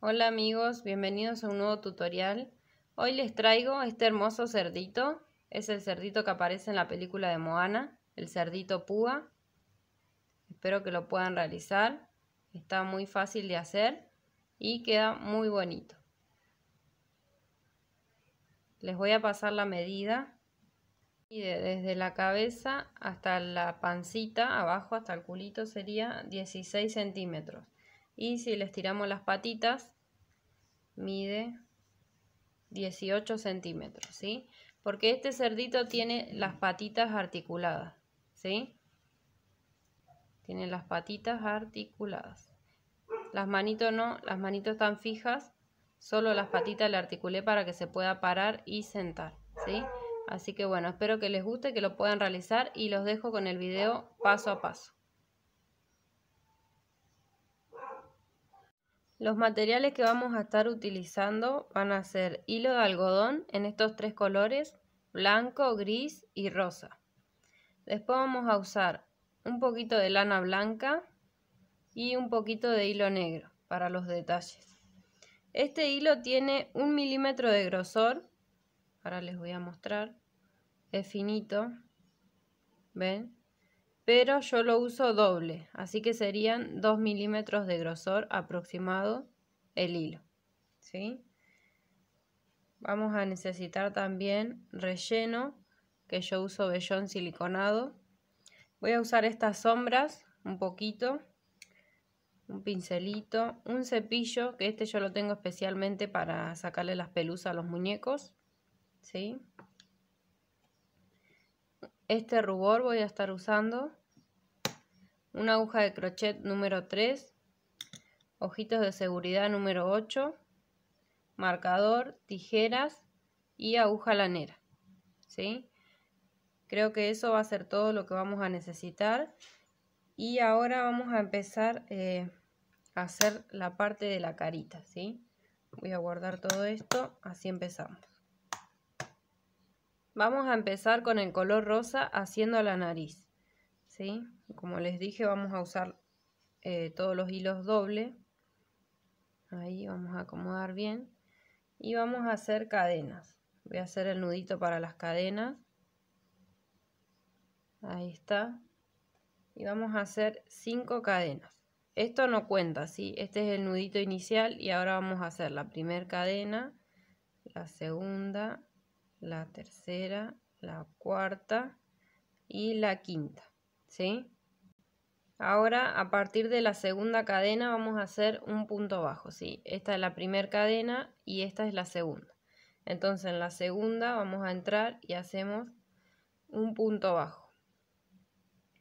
Hola amigos, bienvenidos a un nuevo tutorial. Hoy les traigo este hermoso cerdito. Es el cerdito que aparece en la película de Moana, el cerdito púa. Espero que lo puedan realizar. Está muy fácil de hacer y queda muy bonito. Les voy a pasar la medida. Y desde la cabeza hasta la pancita, abajo hasta el culito sería 16 centímetros. Y si les tiramos las patitas, mide 18 centímetros, ¿sí? Porque este cerdito tiene las patitas articuladas, ¿sí? Tiene las patitas articuladas. Las manitos no, las manitos están fijas, solo las patitas le articulé para que se pueda parar y sentar, ¿sí? Así que bueno, espero que les guste, que lo puedan realizar y los dejo con el video paso a paso. Los materiales que vamos a estar utilizando van a ser hilo de algodón en estos tres colores, blanco, gris y rosa. Después vamos a usar un poquito de lana blanca y un poquito de hilo negro para los detalles. Este hilo tiene un milímetro de grosor, ahora les voy a mostrar, es finito, ¿ven? pero yo lo uso doble, así que serían 2 milímetros de grosor aproximado el hilo. ¿sí? Vamos a necesitar también relleno, que yo uso vellón siliconado. Voy a usar estas sombras un poquito, un pincelito, un cepillo, que este yo lo tengo especialmente para sacarle las pelusas a los muñecos. ¿sí? Este rubor voy a estar usando una aguja de crochet número 3, ojitos de seguridad número 8, marcador, tijeras y aguja lanera. ¿sí? Creo que eso va a ser todo lo que vamos a necesitar. Y ahora vamos a empezar eh, a hacer la parte de la carita. ¿sí? Voy a guardar todo esto, así empezamos. Vamos a empezar con el color rosa haciendo la nariz. ¿sí? Como les dije, vamos a usar eh, todos los hilos doble. Ahí vamos a acomodar bien. Y vamos a hacer cadenas. Voy a hacer el nudito para las cadenas. Ahí está. Y vamos a hacer 5 cadenas. Esto no cuenta, ¿sí? Este es el nudito inicial y ahora vamos a hacer la primera cadena, la segunda, la tercera, la cuarta y la quinta, ¿sí? Ahora, a partir de la segunda cadena, vamos a hacer un punto bajo, ¿sí? Esta es la primera cadena y esta es la segunda. Entonces, en la segunda vamos a entrar y hacemos un punto bajo.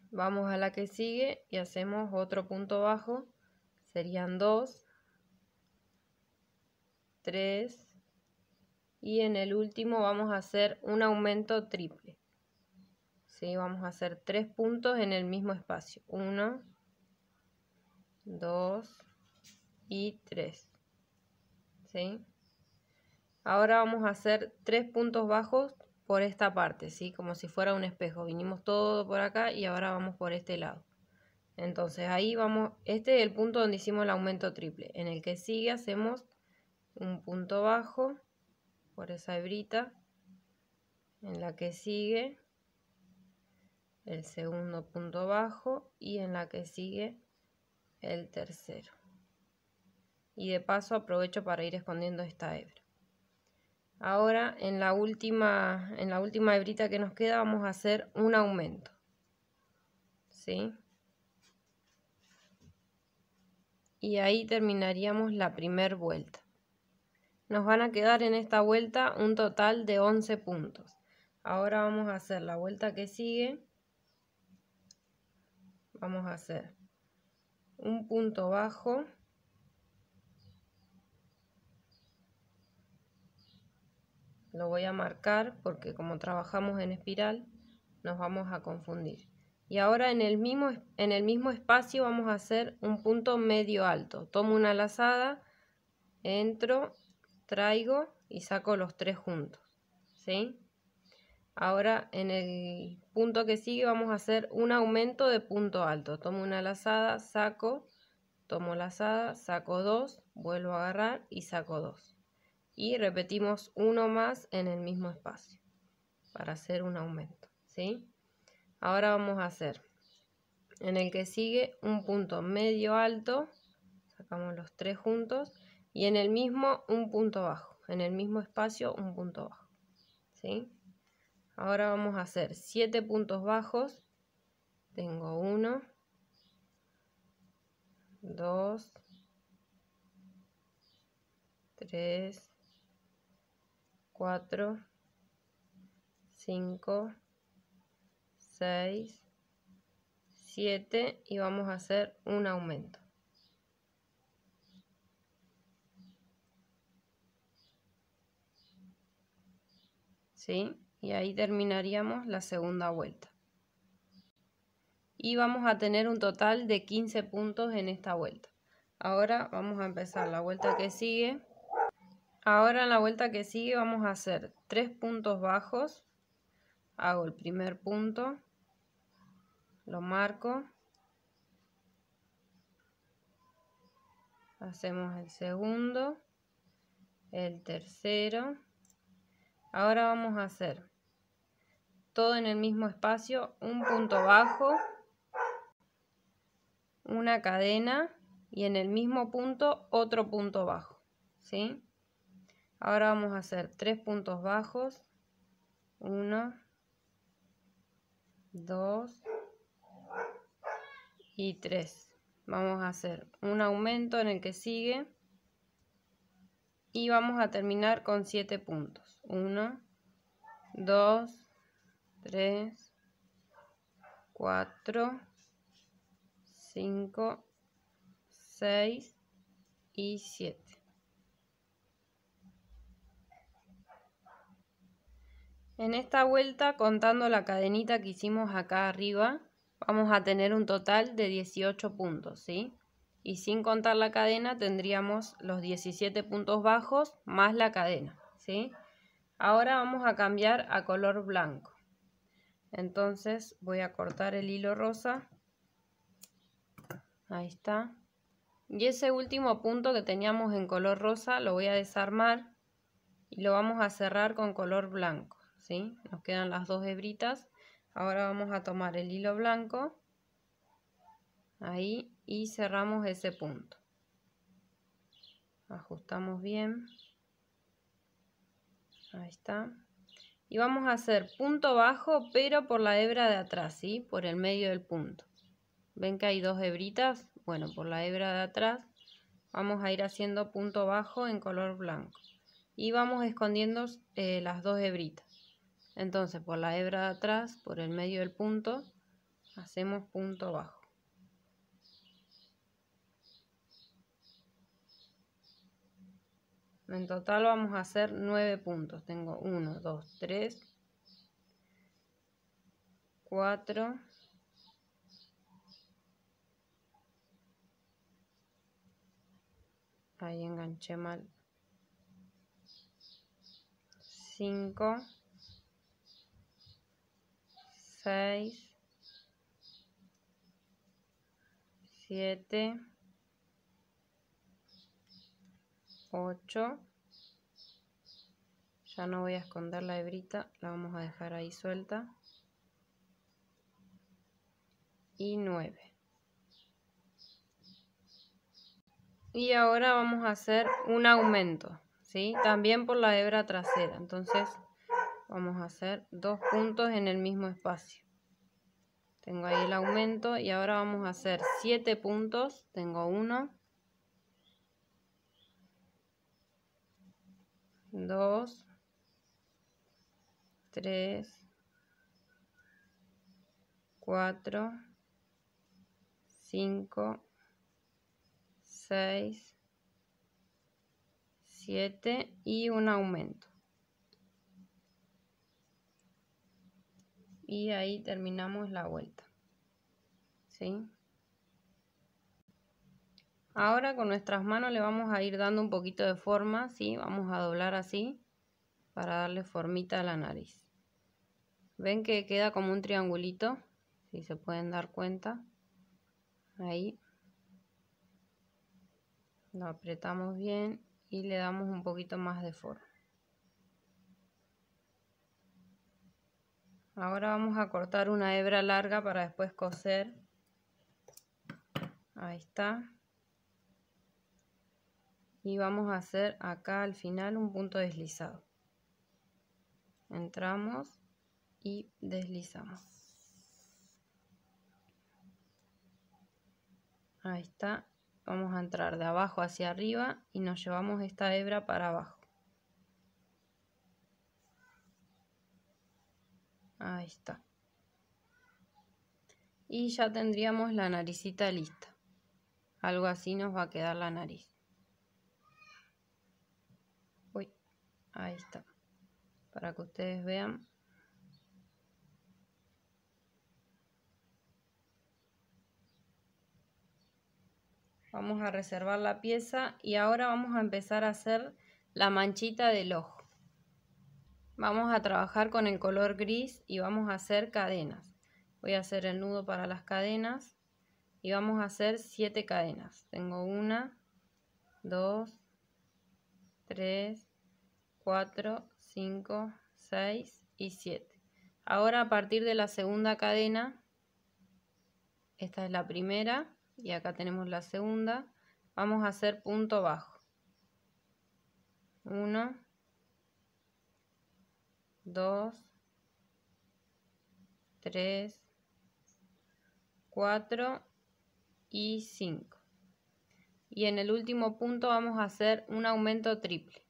Vamos a la que sigue y hacemos otro punto bajo. Serían dos, tres, y en el último vamos a hacer un aumento triple. Vamos a hacer tres puntos en el mismo espacio. Uno, dos y tres. ¿sí? Ahora vamos a hacer tres puntos bajos por esta parte, ¿sí? Como si fuera un espejo. Vinimos todo por acá y ahora vamos por este lado. Entonces ahí vamos, este es el punto donde hicimos el aumento triple. En el que sigue hacemos un punto bajo por esa hebrita. En la que sigue el segundo punto bajo y en la que sigue el tercero. Y de paso aprovecho para ir escondiendo esta hebra. Ahora en la última, en la última hebrita que nos queda vamos a hacer un aumento. ¿Sí? Y ahí terminaríamos la primera vuelta. Nos van a quedar en esta vuelta un total de 11 puntos. Ahora vamos a hacer la vuelta que sigue vamos a hacer un punto bajo lo voy a marcar porque como trabajamos en espiral nos vamos a confundir y ahora en el mismo, en el mismo espacio vamos a hacer un punto medio alto tomo una lazada entro traigo y saco los tres juntos ¿sí? Ahora en el punto que sigue vamos a hacer un aumento de punto alto. Tomo una lazada, saco, tomo lazada, saco dos, vuelvo a agarrar y saco dos Y repetimos uno más en el mismo espacio para hacer un aumento. ¿sí? Ahora vamos a hacer en el que sigue un punto medio alto, sacamos los tres juntos, y en el mismo un punto bajo, en el mismo espacio un punto bajo. ¿sí? Ahora vamos a hacer 7 puntos bajos. Tengo 1, 2, 3, 4, 5, 6, 7 y vamos a hacer un aumento. ¿Sí? y ahí terminaríamos la segunda vuelta. Y vamos a tener un total de 15 puntos en esta vuelta. Ahora vamos a empezar la vuelta que sigue. Ahora en la vuelta que sigue vamos a hacer tres puntos bajos. Hago el primer punto, lo marco. Hacemos el segundo, el tercero, Ahora vamos a hacer todo en el mismo espacio, un punto bajo, una cadena y en el mismo punto otro punto bajo, ¿sí? Ahora vamos a hacer tres puntos bajos, uno, dos y tres. Vamos a hacer un aumento en el que sigue y vamos a terminar con siete puntos. 1, 2, 3, 4, 5, 6 y 7. En esta vuelta, contando la cadenita que hicimos acá arriba, vamos a tener un total de 18 puntos, Y sin contar la cadena tendríamos los 17 puntos bajos más la cadena, ¿sí? Ahora vamos a cambiar a color blanco. Entonces voy a cortar el hilo rosa. Ahí está. Y ese último punto que teníamos en color rosa lo voy a desarmar y lo vamos a cerrar con color blanco. ¿sí? Nos quedan las dos hebritas. Ahora vamos a tomar el hilo blanco. Ahí y cerramos ese punto. Ajustamos bien. Ahí está. Y vamos a hacer punto bajo, pero por la hebra de atrás, ¿sí? Por el medio del punto. ¿Ven que hay dos hebritas? Bueno, por la hebra de atrás vamos a ir haciendo punto bajo en color blanco. Y vamos escondiendo eh, las dos hebritas. Entonces, por la hebra de atrás, por el medio del punto, hacemos punto bajo. En total vamos a hacer 9 puntos. Tengo 1, 2, 3, 4, 5. Ahí enganché mal. 5, 6, 7, 8 ya no voy a esconder la hebrita la vamos a dejar ahí suelta y 9 y ahora vamos a hacer un aumento ¿sí? también por la hebra trasera entonces vamos a hacer dos puntos en el mismo espacio tengo ahí el aumento y ahora vamos a hacer 7 puntos tengo 1 2, 3, 4, 5, 6, 7 y un aumento. Y ahí terminamos la vuelta. ¿Sí? Ahora con nuestras manos le vamos a ir dando un poquito de forma, ¿sí? Vamos a doblar así para darle formita a la nariz. ¿Ven que queda como un triangulito? Si se pueden dar cuenta. Ahí. Lo apretamos bien y le damos un poquito más de forma. Ahora vamos a cortar una hebra larga para después coser. Ahí está y vamos a hacer acá al final un punto deslizado. Entramos y deslizamos. Ahí está. Vamos a entrar de abajo hacia arriba y nos llevamos esta hebra para abajo. Ahí está. Y ya tendríamos la naricita lista. Algo así nos va a quedar la nariz. Ahí está. Para que ustedes vean. Vamos a reservar la pieza y ahora vamos a empezar a hacer la manchita del ojo. Vamos a trabajar con el color gris y vamos a hacer cadenas. Voy a hacer el nudo para las cadenas y vamos a hacer 7 cadenas. Tengo una 2, tres 4, 5, 6 y 7. Ahora a partir de la segunda cadena, esta es la primera y acá tenemos la segunda, vamos a hacer punto bajo. 1, 2, 3, 4 y 5. Y en el último punto vamos a hacer un aumento triple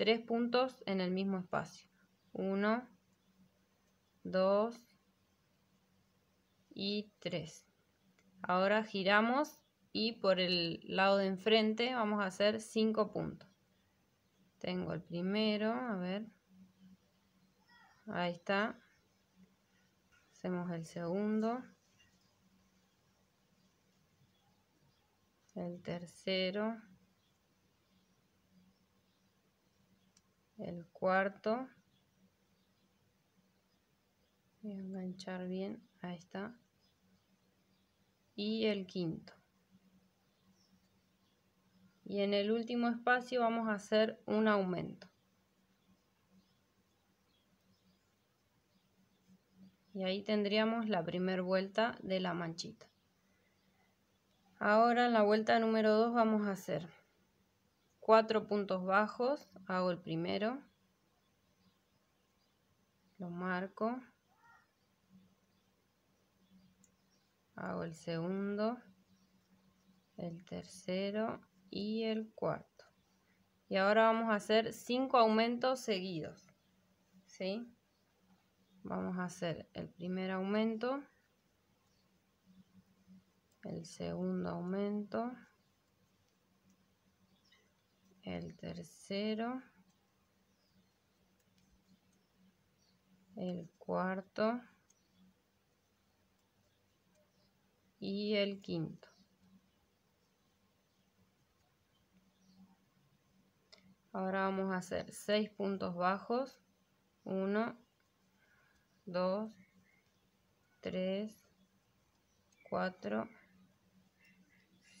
tres puntos en el mismo espacio. Uno, dos y tres. Ahora giramos y por el lado de enfrente vamos a hacer cinco puntos. Tengo el primero, a ver. Ahí está. Hacemos el segundo. El tercero. el cuarto voy a enganchar bien ahí está y el quinto y en el último espacio vamos a hacer un aumento y ahí tendríamos la primera vuelta de la manchita ahora en la vuelta número 2 vamos a hacer cuatro puntos bajos, hago el primero, lo marco, hago el segundo, el tercero y el cuarto. Y ahora vamos a hacer cinco aumentos seguidos, ¿sí? Vamos a hacer el primer aumento, el segundo aumento, el tercero, el cuarto y el quinto. Ahora vamos a hacer 6 puntos bajos. 1, 2, 3, 4,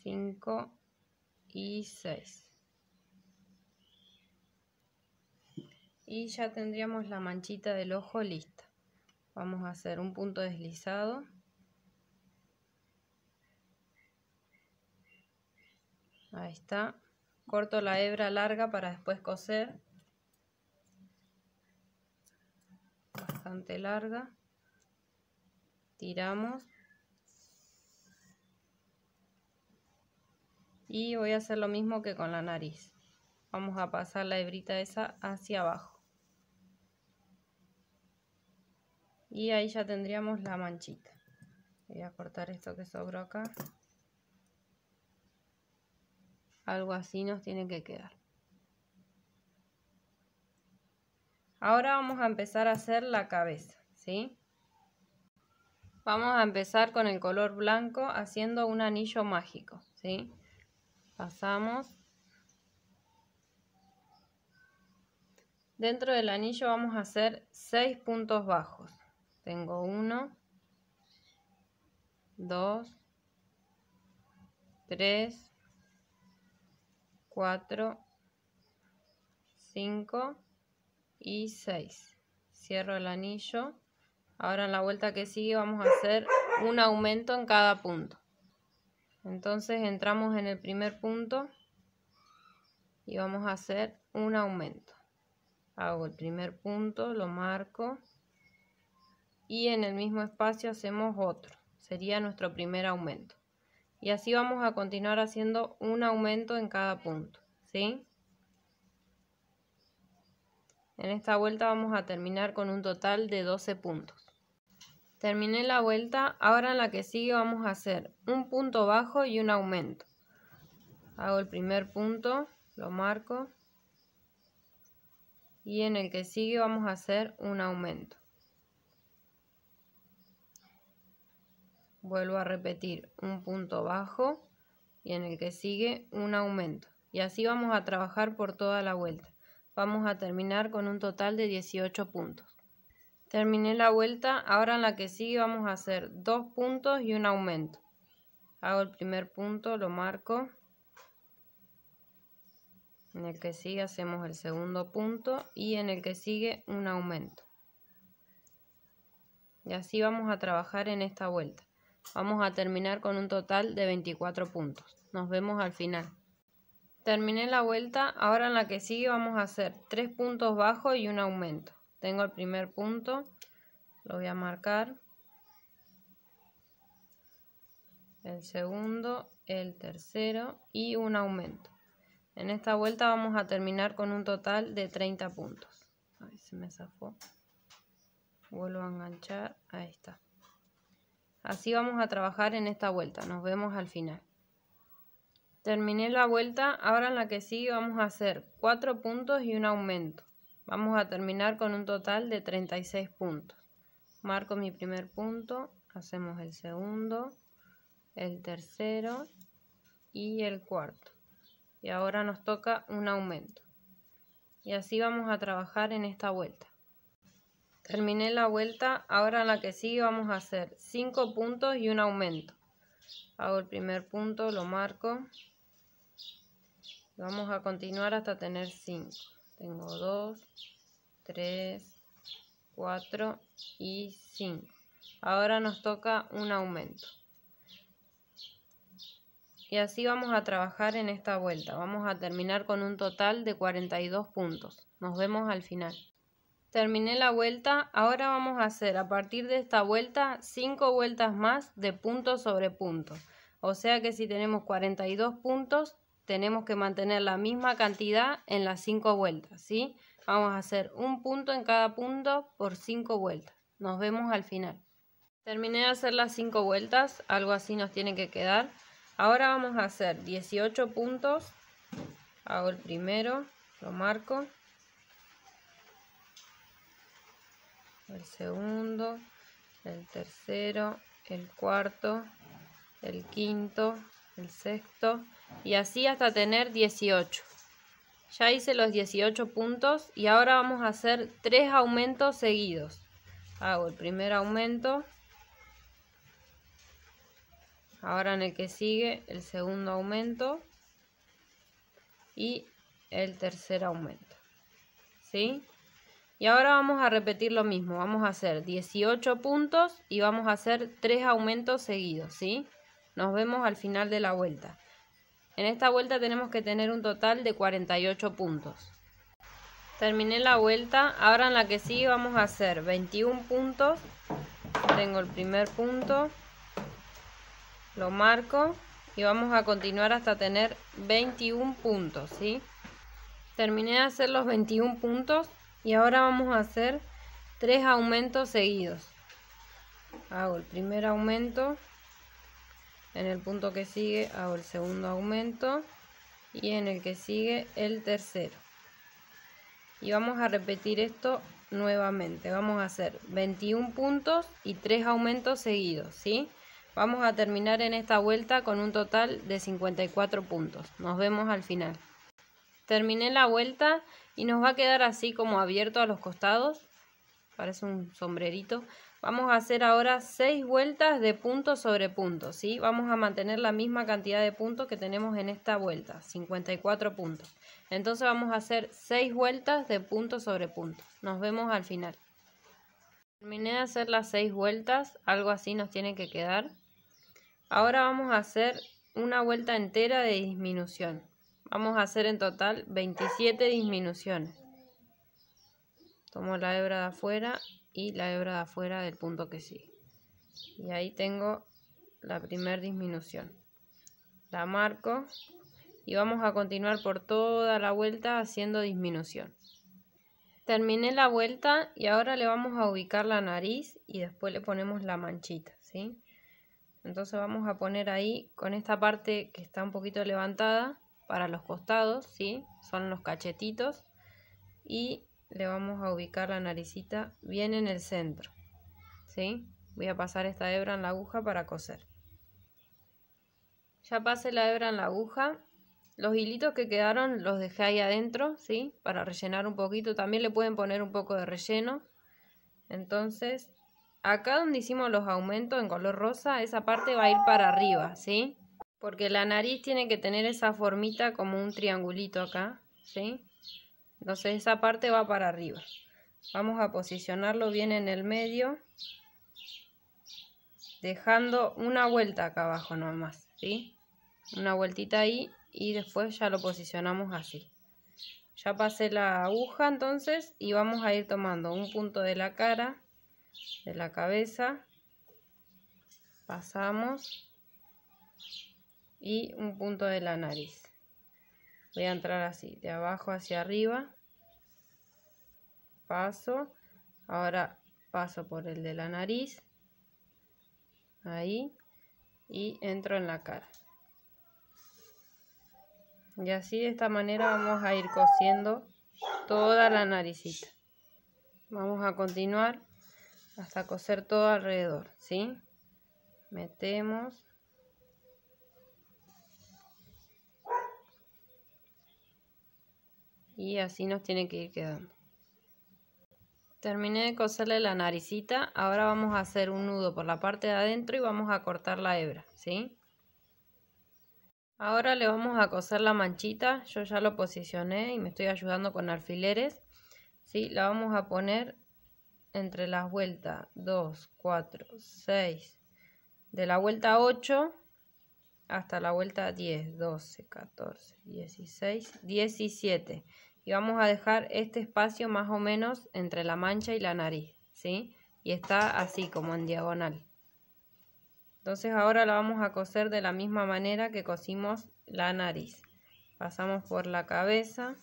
5 y 6. y ya tendríamos la manchita del ojo lista. Vamos a hacer un punto deslizado. Ahí está. Corto la hebra larga para después coser. Bastante larga. Tiramos. Y voy a hacer lo mismo que con la nariz. Vamos a pasar la hebrita esa hacia abajo. y ahí ya tendríamos la manchita voy a cortar esto que sobró acá algo así nos tiene que quedar ahora vamos a empezar a hacer la cabeza ¿sí? vamos a empezar con el color blanco haciendo un anillo mágico ¿sí? pasamos dentro del anillo vamos a hacer 6 puntos bajos tengo uno, dos, tres, cuatro, cinco y seis. Cierro el anillo. Ahora en la vuelta que sigue vamos a hacer un aumento en cada punto. Entonces entramos en el primer punto y vamos a hacer un aumento. Hago el primer punto, lo marco y en el mismo espacio hacemos otro. Sería nuestro primer aumento. Y así vamos a continuar haciendo un aumento en cada punto. ¿Sí? En esta vuelta vamos a terminar con un total de 12 puntos. Terminé la vuelta, ahora en la que sigue vamos a hacer un punto bajo y un aumento. Hago el primer punto, lo marco y en el que sigue vamos a hacer un aumento. vuelvo a repetir un punto bajo y en el que sigue un aumento. Y así vamos a trabajar por toda la vuelta. Vamos a terminar con un total de 18 puntos. Terminé la vuelta, ahora en la que sigue vamos a hacer dos puntos y un aumento. Hago el primer punto, lo marco. En el que sigue hacemos el segundo punto y en el que sigue un aumento. Y así vamos a trabajar en esta vuelta. Vamos a terminar con un total de 24 puntos. Nos vemos al final. Terminé la vuelta, ahora en la que sigue vamos a hacer 3 puntos bajos y un aumento. Tengo el primer punto, lo voy a marcar. El segundo, el tercero y un aumento. En esta vuelta vamos a terminar con un total de 30 puntos. se me zafó. Vuelvo a enganchar, ahí está. Así vamos a trabajar en esta vuelta. Nos vemos al final. Terminé la vuelta, ahora en la que sigue vamos a hacer cuatro puntos y un aumento. Vamos a terminar con un total de 36 puntos. Marco mi primer punto, hacemos el segundo, el tercero y el cuarto. Y ahora nos toca un aumento. Y así vamos a trabajar en esta vuelta. Terminé la vuelta, ahora la que sigue vamos a hacer 5 puntos y un aumento. Hago el primer punto, lo marco. Vamos a continuar hasta tener 5. Tengo 2, 3, 4 y 5. Ahora nos toca un aumento. Y así vamos a trabajar en esta vuelta. Vamos a terminar con un total de 42 puntos. Nos vemos al final. Terminé la vuelta, ahora vamos a hacer a partir de esta vuelta 5 vueltas más de punto sobre punto. O sea que si tenemos 42 puntos, tenemos que mantener la misma cantidad en las 5 vueltas, ¿sí? Vamos a hacer un punto en cada punto por 5 vueltas. Nos vemos al final. Terminé de hacer las 5 vueltas, algo así nos tiene que quedar. Ahora vamos a hacer 18 puntos. Hago el primero, lo marco. el segundo, el tercero, el cuarto, el quinto, el sexto y así hasta tener 18. Ya hice los 18 puntos y ahora vamos a hacer tres aumentos seguidos. Hago el primer aumento. Ahora en el que sigue el segundo aumento y el tercer aumento. ¿Sí? Y ahora vamos a repetir lo mismo, vamos a hacer 18 puntos y vamos a hacer 3 aumentos seguidos, ¿sí? Nos vemos al final de la vuelta. En esta vuelta tenemos que tener un total de 48 puntos. Terminé la vuelta, ahora en la que sí vamos a hacer 21 puntos. Tengo el primer punto, lo marco y vamos a continuar hasta tener 21 puntos, ¿sí? Terminé de hacer los 21 puntos y ahora vamos a hacer tres aumentos seguidos. Hago el primer aumento. En el punto que sigue hago el segundo aumento. Y en el que sigue el tercero. Y vamos a repetir esto nuevamente. Vamos a hacer 21 puntos y tres aumentos seguidos. ¿sí? Vamos a terminar en esta vuelta con un total de 54 puntos. Nos vemos al final. Terminé la vuelta y nos va a quedar así como abierto a los costados. Parece un sombrerito. Vamos a hacer ahora seis vueltas de punto sobre punto, ¿sí? Vamos a mantener la misma cantidad de puntos que tenemos en esta vuelta, 54 puntos. Entonces vamos a hacer seis vueltas de punto sobre punto. Nos vemos al final. Terminé de hacer las seis vueltas, algo así nos tiene que quedar. Ahora vamos a hacer una vuelta entera de disminución. Vamos a hacer en total 27 disminuciones. Tomo la hebra de afuera y la hebra de afuera del punto que sigue. Y ahí tengo la primera disminución. La marco y vamos a continuar por toda la vuelta haciendo disminución. Terminé la vuelta y ahora le vamos a ubicar la nariz y después le ponemos la manchita, ¿sí? Entonces vamos a poner ahí con esta parte que está un poquito levantada para los costados, ¿sí? Son los cachetitos. Y le vamos a ubicar la naricita bien en el centro, ¿sí? Voy a pasar esta hebra en la aguja para coser. Ya pasé la hebra en la aguja. Los hilitos que quedaron los dejé ahí adentro, ¿sí? Para rellenar un poquito. También le pueden poner un poco de relleno. Entonces, acá donde hicimos los aumentos en color rosa, esa parte va a ir para arriba, ¿sí? Porque la nariz tiene que tener esa formita como un triangulito acá, ¿sí? Entonces esa parte va para arriba. Vamos a posicionarlo bien en el medio, dejando una vuelta acá abajo nomás, ¿sí? Una vueltita ahí y después ya lo posicionamos así. Ya pasé la aguja entonces y vamos a ir tomando un punto de la cara, de la cabeza, pasamos y un punto de la nariz. Voy a entrar así, de abajo hacia arriba. Paso. Ahora paso por el de la nariz. Ahí. Y entro en la cara. Y así de esta manera vamos a ir cosiendo toda la naricita. Vamos a continuar hasta coser todo alrededor, ¿sí? Metemos. y así nos tiene que ir quedando. Terminé de coserle la naricita, ahora vamos a hacer un nudo por la parte de adentro y vamos a cortar la hebra, ¿sí? Ahora le vamos a coser la manchita, yo ya lo posicioné y me estoy ayudando con alfileres, ¿sí? La vamos a poner entre las vueltas 2, 4, 6, de la vuelta 8 hasta la vuelta 10, 12, 14, 16, 17 vamos a dejar este espacio más o menos entre la mancha y la nariz, ¿sí? Y está así como en diagonal. Entonces ahora la vamos a coser de la misma manera que cosimos la nariz. Pasamos por la cabeza.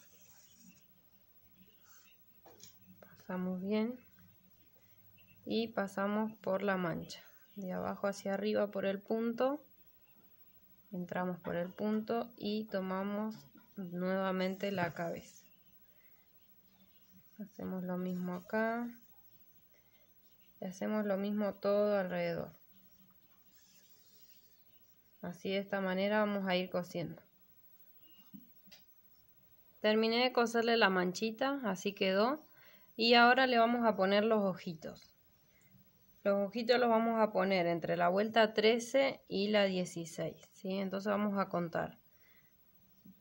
Pasamos bien. Y pasamos por la mancha. De abajo hacia arriba por el punto. Entramos por el punto y tomamos nuevamente la cabeza hacemos lo mismo acá y hacemos lo mismo todo alrededor así de esta manera vamos a ir cosiendo terminé de coserle la manchita así quedó y ahora le vamos a poner los ojitos los ojitos los vamos a poner entre la vuelta 13 y la 16 ¿sí? entonces vamos a contar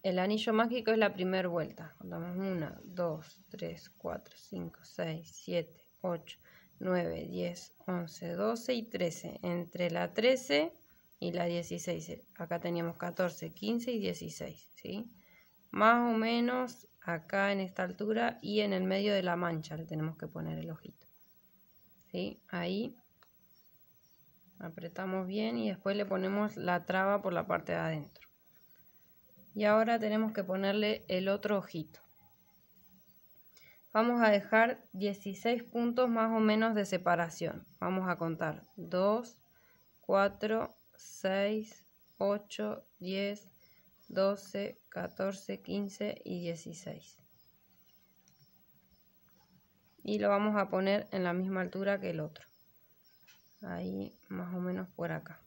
el anillo mágico es la primera vuelta. Contamos 1, 2, 3, 4, 5, 6, 7, 8, 9, 10, 11, 12 y 13. Entre la 13 y la 16. Acá teníamos 14, 15 y 16. ¿sí? Más o menos acá en esta altura y en el medio de la mancha le tenemos que poner el ojito. Ahí apretamos bien y después le ponemos la traba por la parte de adentro. Y ahora tenemos que ponerle el otro ojito. Vamos a dejar 16 puntos más o menos de separación. Vamos a contar 2, 4, 6, 8, 10, 12, 14, 15 y 16. Y lo vamos a poner en la misma altura que el otro. Ahí más o menos por acá.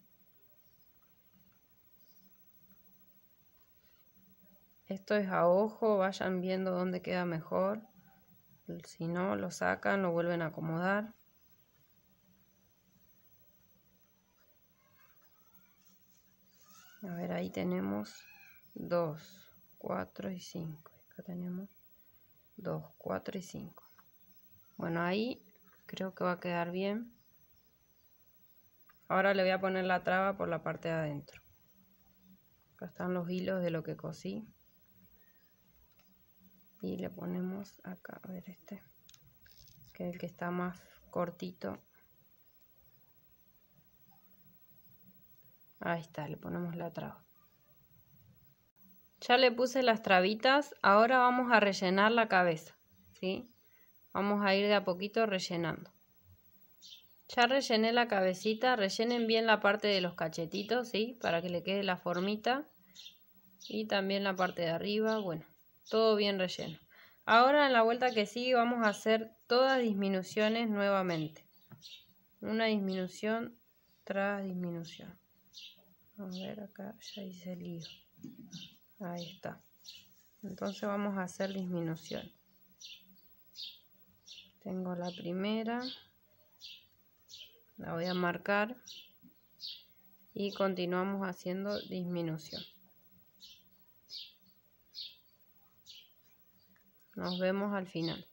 Esto es a ojo, vayan viendo dónde queda mejor. Si no, lo sacan, lo vuelven a acomodar. A ver, ahí tenemos 2, 4 y 5. Acá tenemos 2, 4 y 5. Bueno, ahí creo que va a quedar bien. Ahora le voy a poner la traba por la parte de adentro. Acá están los hilos de lo que cosí y le ponemos acá, a ver este, que es el que está más cortito. Ahí está, le ponemos la traba. Ya le puse las trabitas, ahora vamos a rellenar la cabeza, ¿sí? Vamos a ir de a poquito rellenando. Ya rellené la cabecita, rellenen bien la parte de los cachetitos, ¿sí? Para que le quede la formita. Y también la parte de arriba, bueno todo bien relleno. Ahora en la vuelta que sigue vamos a hacer todas disminuciones nuevamente. Una disminución tras disminución. a ver acá, ya hice el lío. Ahí está. Entonces vamos a hacer disminución. Tengo la primera. La voy a marcar. Y continuamos haciendo disminución. Nos vemos al final.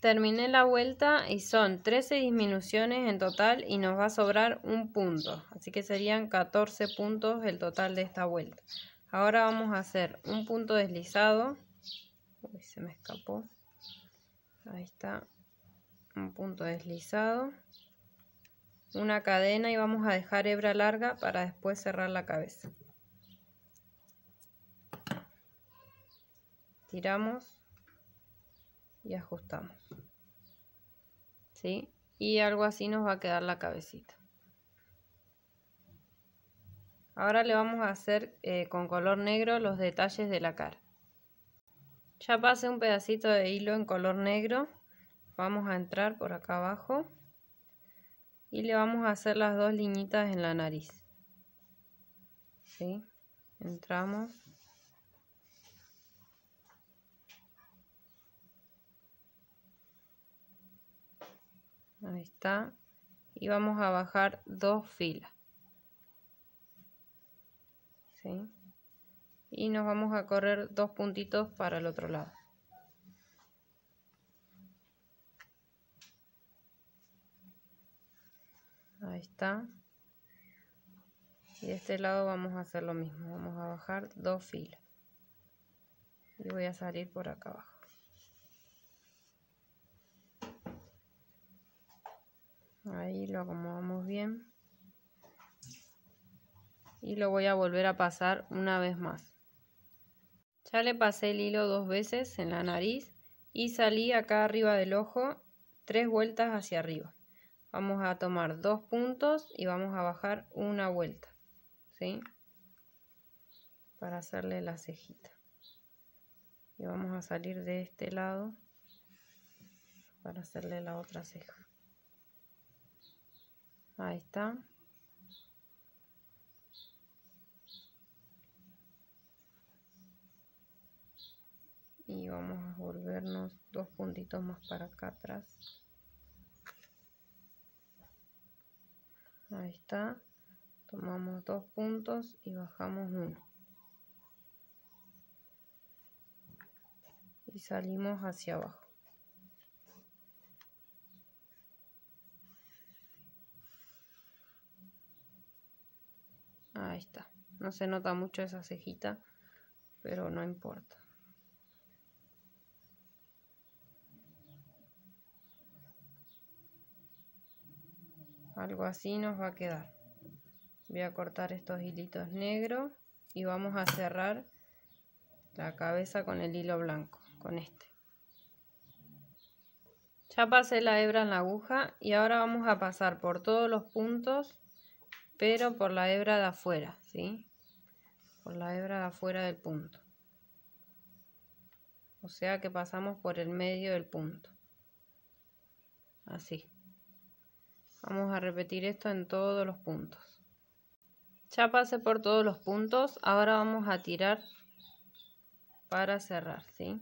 Terminé la vuelta y son 13 disminuciones en total y nos va a sobrar un punto. Así que serían 14 puntos el total de esta vuelta. Ahora vamos a hacer un punto deslizado. Uy, se me escapó. Ahí está. Un punto deslizado. Una cadena y vamos a dejar hebra larga para después cerrar la cabeza. Tiramos y ajustamos. ¿Sí? Y algo así nos va a quedar la cabecita. Ahora le vamos a hacer eh, con color negro los detalles de la cara. Ya pasé un pedacito de hilo en color negro. Vamos a entrar por acá abajo. Y le vamos a hacer las dos liñitas en la nariz. ¿Sí? Entramos. Ahí está. Y vamos a bajar dos filas. ¿Sí? Y nos vamos a correr dos puntitos para el otro lado. Ahí está. Y de este lado vamos a hacer lo mismo. Vamos a bajar dos filas. Y voy a salir por acá abajo. Ahí lo acomodamos bien. Y lo voy a volver a pasar una vez más. Ya le pasé el hilo dos veces en la nariz y salí acá arriba del ojo tres vueltas hacia arriba. Vamos a tomar dos puntos y vamos a bajar una vuelta, ¿sí? Para hacerle la cejita. Y vamos a salir de este lado para hacerle la otra ceja. Ahí está. Y vamos a volvernos dos puntitos más para acá atrás. Ahí está. Tomamos dos puntos y bajamos uno. Y salimos hacia abajo. No se nota mucho esa cejita, pero no importa. Algo así nos va a quedar. Voy a cortar estos hilitos negros y vamos a cerrar la cabeza con el hilo blanco, con este. Ya pasé la hebra en la aguja y ahora vamos a pasar por todos los puntos pero por la hebra de afuera, ¿sí? Por la hebra de afuera del punto. O sea que pasamos por el medio del punto. Así. Vamos a repetir esto en todos los puntos. Ya pasé por todos los puntos, ahora vamos a tirar para cerrar, ¿sí?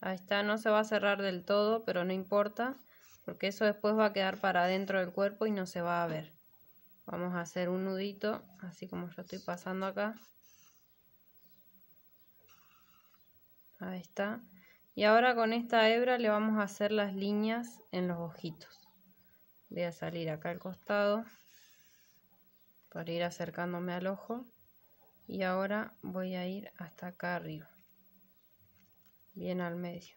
Ahí está, no se va a cerrar del todo, pero no importa, porque eso después va a quedar para dentro del cuerpo y no se va a ver vamos a hacer un nudito así como yo estoy pasando acá ahí está y ahora con esta hebra le vamos a hacer las líneas en los ojitos voy a salir acá al costado para ir acercándome al ojo y ahora voy a ir hasta acá arriba bien al medio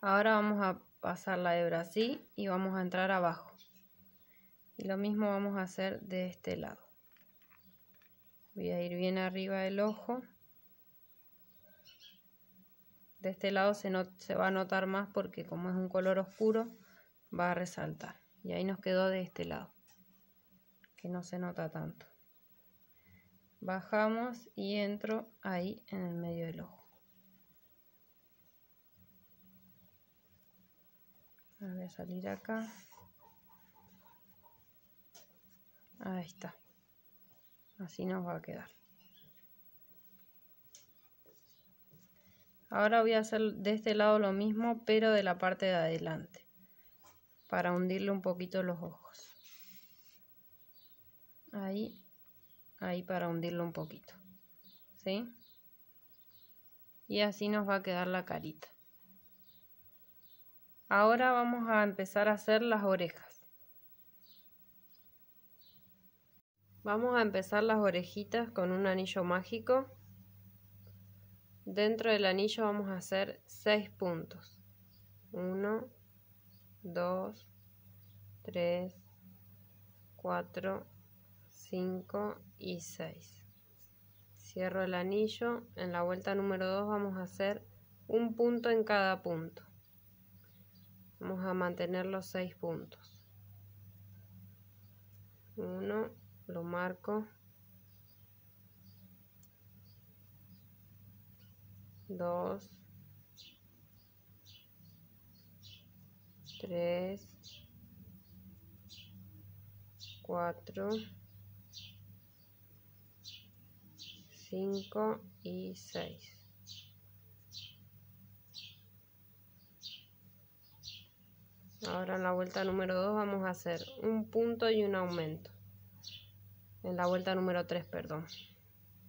ahora vamos a pasar la hebra así y vamos a entrar abajo y lo mismo vamos a hacer de este lado voy a ir bien arriba del ojo de este lado se, se va a notar más porque como es un color oscuro va a resaltar y ahí nos quedó de este lado que no se nota tanto bajamos y entro ahí en el medio del ojo voy a salir acá Ahí está. Así nos va a quedar. Ahora voy a hacer de este lado lo mismo, pero de la parte de adelante. Para hundirle un poquito los ojos. Ahí. Ahí para hundirlo un poquito. ¿Sí? Y así nos va a quedar la carita. Ahora vamos a empezar a hacer las orejas. Vamos a empezar las orejitas con un anillo mágico. Dentro del anillo vamos a hacer 6 puntos. 1, 2, 3, 4, 5 y 6. Cierro el anillo. En la vuelta número 2 vamos a hacer un punto en cada punto. Vamos a mantener los 6 puntos. 1, lo marco 2 3 4 5 y 6 Ahora en la vuelta número 2 vamos a hacer un punto y un aumento en la vuelta número 3, perdón.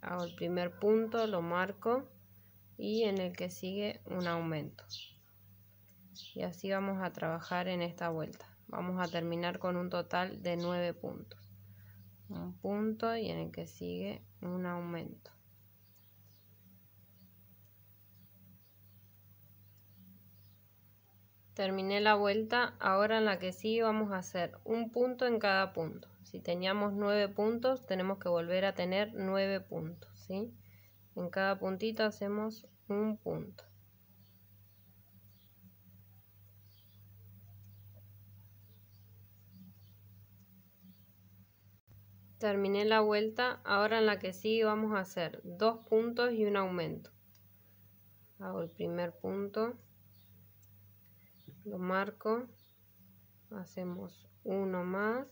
Hago el primer punto, lo marco y en el que sigue un aumento. Y así vamos a trabajar en esta vuelta. Vamos a terminar con un total de 9 puntos. Un punto y en el que sigue un aumento. Terminé la vuelta, ahora en la que sigue vamos a hacer un punto en cada punto. Si teníamos nueve puntos, tenemos que volver a tener nueve puntos, ¿sí? En cada puntito hacemos un punto. Terminé la vuelta, ahora en la que sí vamos a hacer dos puntos y un aumento. Hago el primer punto, lo marco, hacemos uno más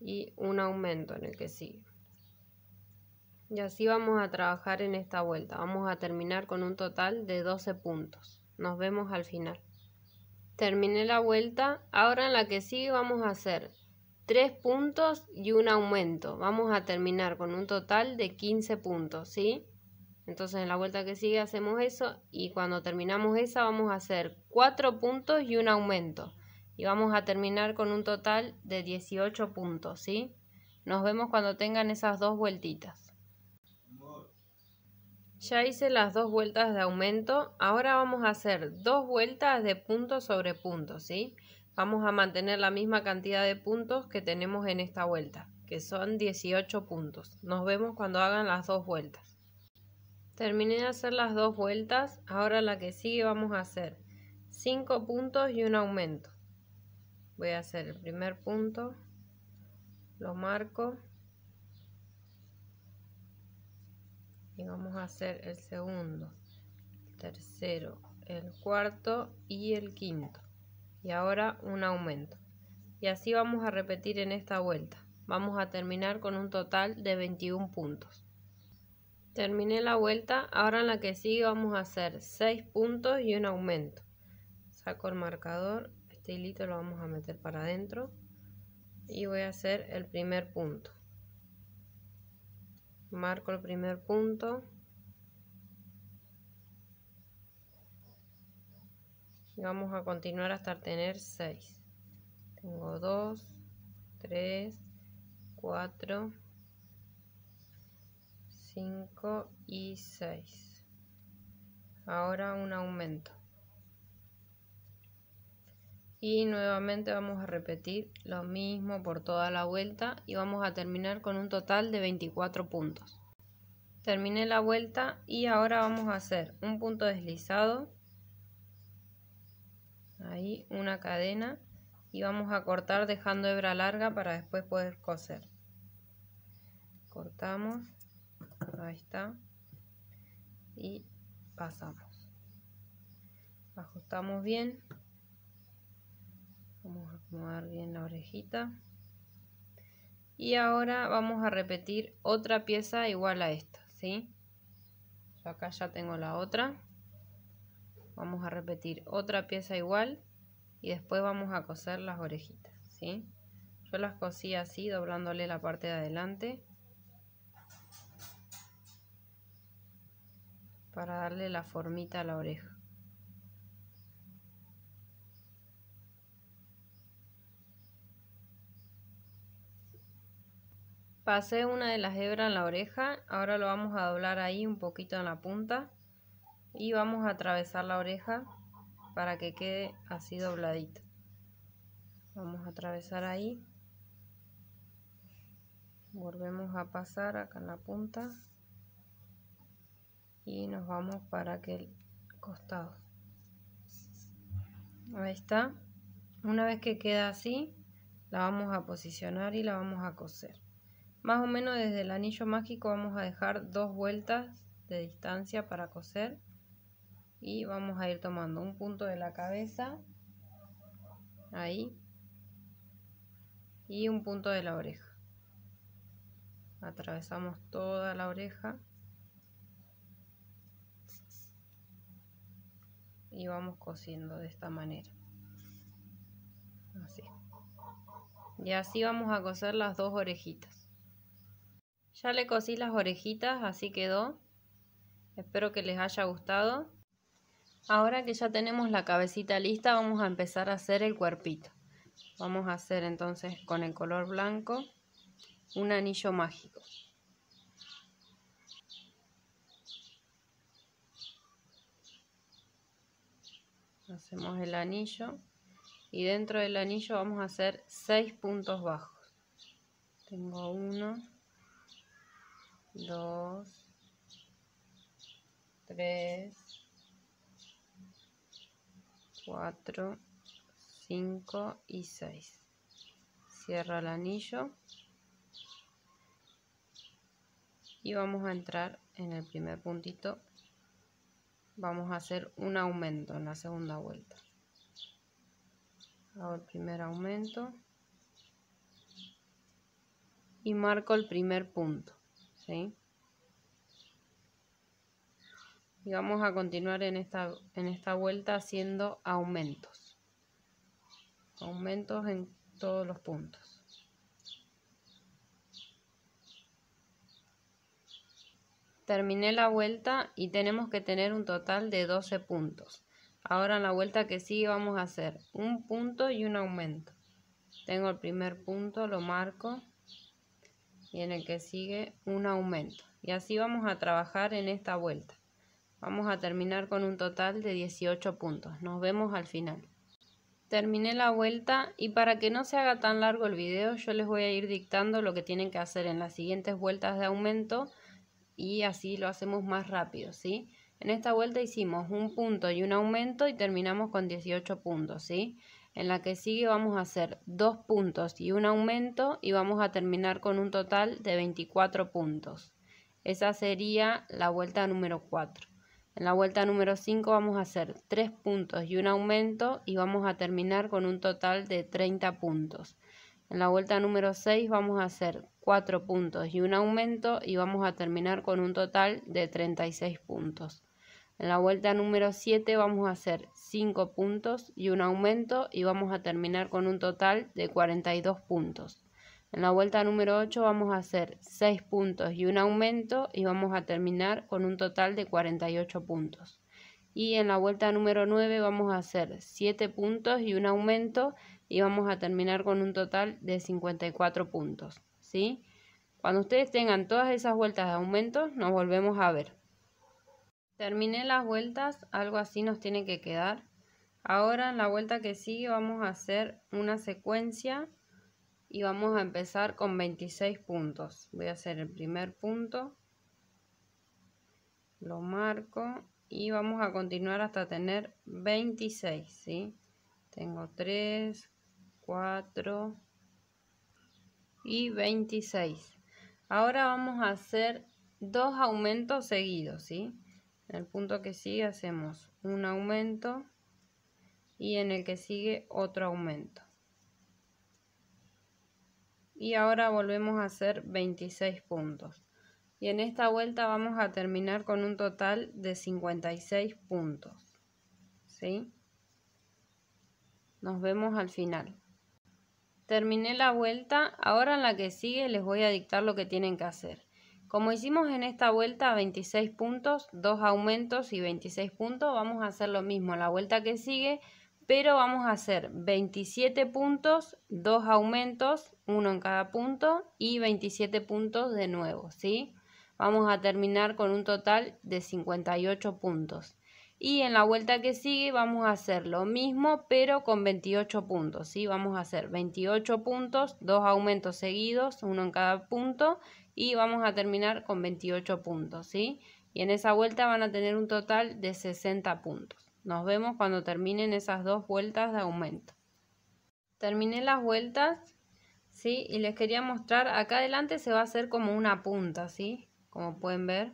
y un aumento en el que sigue. Y así vamos a trabajar en esta vuelta. Vamos a terminar con un total de 12 puntos. Nos vemos al final. Terminé la vuelta. Ahora en la que sigue vamos a hacer 3 puntos y un aumento. Vamos a terminar con un total de 15 puntos, ¿sí? Entonces en la vuelta que sigue hacemos eso y cuando terminamos esa vamos a hacer 4 puntos y un aumento y vamos a terminar con un total de 18 puntos, ¿sí? Nos vemos cuando tengan esas dos vueltitas. Ya hice las dos vueltas de aumento, ahora vamos a hacer dos vueltas de punto sobre punto, ¿sí? Vamos a mantener la misma cantidad de puntos que tenemos en esta vuelta, que son 18 puntos. Nos vemos cuando hagan las dos vueltas. Terminé de hacer las dos vueltas, ahora la que sigue vamos a hacer 5 puntos y un aumento voy a hacer el primer punto lo marco y vamos a hacer el segundo el tercero el cuarto y el quinto y ahora un aumento y así vamos a repetir en esta vuelta vamos a terminar con un total de 21 puntos terminé la vuelta ahora en la que sigue vamos a hacer 6 puntos y un aumento saco el marcador este hilito lo vamos a meter para adentro y voy a hacer el primer punto marco el primer punto y vamos a continuar hasta tener 6 tengo 2 3 4 5 y 6 ahora un aumento y nuevamente vamos a repetir lo mismo por toda la vuelta y vamos a terminar con un total de 24 puntos. Terminé la vuelta y ahora vamos a hacer un punto deslizado, ahí una cadena y vamos a cortar dejando hebra larga para después poder coser. Cortamos, ahí está, y pasamos. Ajustamos bien. Vamos a acomodar bien la orejita. Y ahora vamos a repetir otra pieza igual a esta, ¿sí? Yo acá ya tengo la otra. Vamos a repetir otra pieza igual y después vamos a coser las orejitas, ¿sí? Yo las cosí así, doblándole la parte de adelante. Para darle la formita a la oreja. Pasé una de las hebras en la oreja, ahora lo vamos a doblar ahí un poquito en la punta y vamos a atravesar la oreja para que quede así dobladita Vamos a atravesar ahí. Volvemos a pasar acá en la punta y nos vamos para aquel costado. Ahí está. Una vez que queda así, la vamos a posicionar y la vamos a coser. Más o menos desde el anillo mágico vamos a dejar dos vueltas de distancia para coser y vamos a ir tomando un punto de la cabeza ahí y un punto de la oreja atravesamos toda la oreja y vamos cosiendo de esta manera así y así vamos a coser las dos orejitas ya le cosí las orejitas, así quedó. Espero que les haya gustado. Ahora que ya tenemos la cabecita lista, vamos a empezar a hacer el cuerpito. Vamos a hacer entonces con el color blanco un anillo mágico. Hacemos el anillo y dentro del anillo vamos a hacer 6 puntos bajos. Tengo uno dos, tres, cuatro, cinco y seis. Cierra el anillo. Y vamos a entrar en el primer puntito. Vamos a hacer un aumento en la segunda vuelta. Hago el primer aumento. Y marco el primer punto. Y vamos a continuar en esta, en esta vuelta haciendo aumentos. Aumentos en todos los puntos. Terminé la vuelta y tenemos que tener un total de 12 puntos. Ahora en la vuelta que sigue vamos a hacer un punto y un aumento. Tengo el primer punto, lo marco y en el que sigue un aumento. Y así vamos a trabajar en esta vuelta. Vamos a terminar con un total de 18 puntos. Nos vemos al final. Terminé la vuelta y para que no se haga tan largo el video yo les voy a ir dictando lo que tienen que hacer en las siguientes vueltas de aumento y así lo hacemos más rápido, ¿sí? En esta vuelta hicimos un punto y un aumento y terminamos con 18 puntos, ¿sí? En la que sigue vamos a hacer dos puntos y un aumento y vamos a terminar con un total de 24 puntos. Esa sería la vuelta número 4. En la vuelta número 5 vamos a hacer tres puntos y un aumento y vamos a terminar con un total de 30 puntos. En la vuelta número 6 vamos a hacer cuatro puntos y un aumento y vamos a terminar con un total de 36 puntos. En la vuelta número 7 vamos a hacer 5 puntos y un aumento y vamos a terminar con un total de 42 puntos. En la vuelta número 8 vamos a hacer 6 puntos y un aumento y vamos a terminar con un total de 48 puntos. Y en la vuelta número 9 vamos a hacer 7 puntos y un aumento y vamos a terminar con un total de 54 puntos. ¿sí? Cuando ustedes tengan todas esas vueltas de aumento nos volvemos a ver. Terminé las vueltas, algo así nos tiene que quedar. Ahora en la vuelta que sigue vamos a hacer una secuencia y vamos a empezar con 26 puntos. Voy a hacer el primer punto, lo marco y vamos a continuar hasta tener 26, ¿sí? Tengo 3, 4 y 26. Ahora vamos a hacer dos aumentos seguidos, ¿sí? En el punto que sigue hacemos un aumento y en el que sigue otro aumento. Y ahora volvemos a hacer 26 puntos. Y en esta vuelta vamos a terminar con un total de 56 puntos. ¿Sí? Nos vemos al final. Terminé la vuelta, ahora en la que sigue les voy a dictar lo que tienen que hacer. Como hicimos en esta vuelta 26 puntos, dos aumentos y 26 puntos, vamos a hacer lo mismo en la vuelta que sigue, pero vamos a hacer 27 puntos, dos aumentos, uno en cada punto y 27 puntos de nuevo, ¿sí? Vamos a terminar con un total de 58 puntos. Y en la vuelta que sigue vamos a hacer lo mismo, pero con 28 puntos, ¿sí? Vamos a hacer 28 puntos, dos aumentos seguidos, uno en cada punto y vamos a terminar con 28 puntos, ¿sí? Y en esa vuelta van a tener un total de 60 puntos. Nos vemos cuando terminen esas dos vueltas de aumento. Terminé las vueltas, ¿sí? Y les quería mostrar, acá adelante se va a hacer como una punta, ¿sí? Como pueden ver,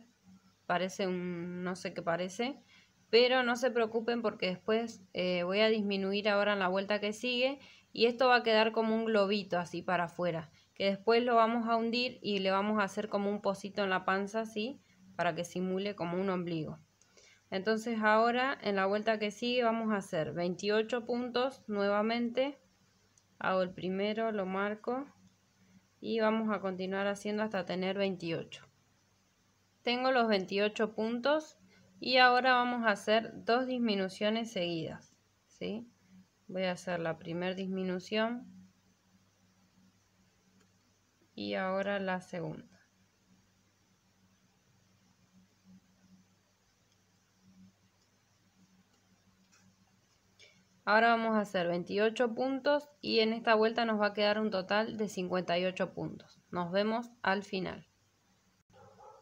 parece un, no sé qué parece. Pero no se preocupen porque después eh, voy a disminuir ahora en la vuelta que sigue y esto va a quedar como un globito así para afuera que después lo vamos a hundir y le vamos a hacer como un pocito en la panza así para que simule como un ombligo. Entonces ahora en la vuelta que sigue vamos a hacer 28 puntos nuevamente. Hago el primero, lo marco y vamos a continuar haciendo hasta tener 28. Tengo los 28 puntos y ahora vamos a hacer dos disminuciones seguidas. ¿sí? Voy a hacer la primera disminución y ahora la segunda. Ahora vamos a hacer 28 puntos y en esta vuelta nos va a quedar un total de 58 puntos. Nos vemos al final.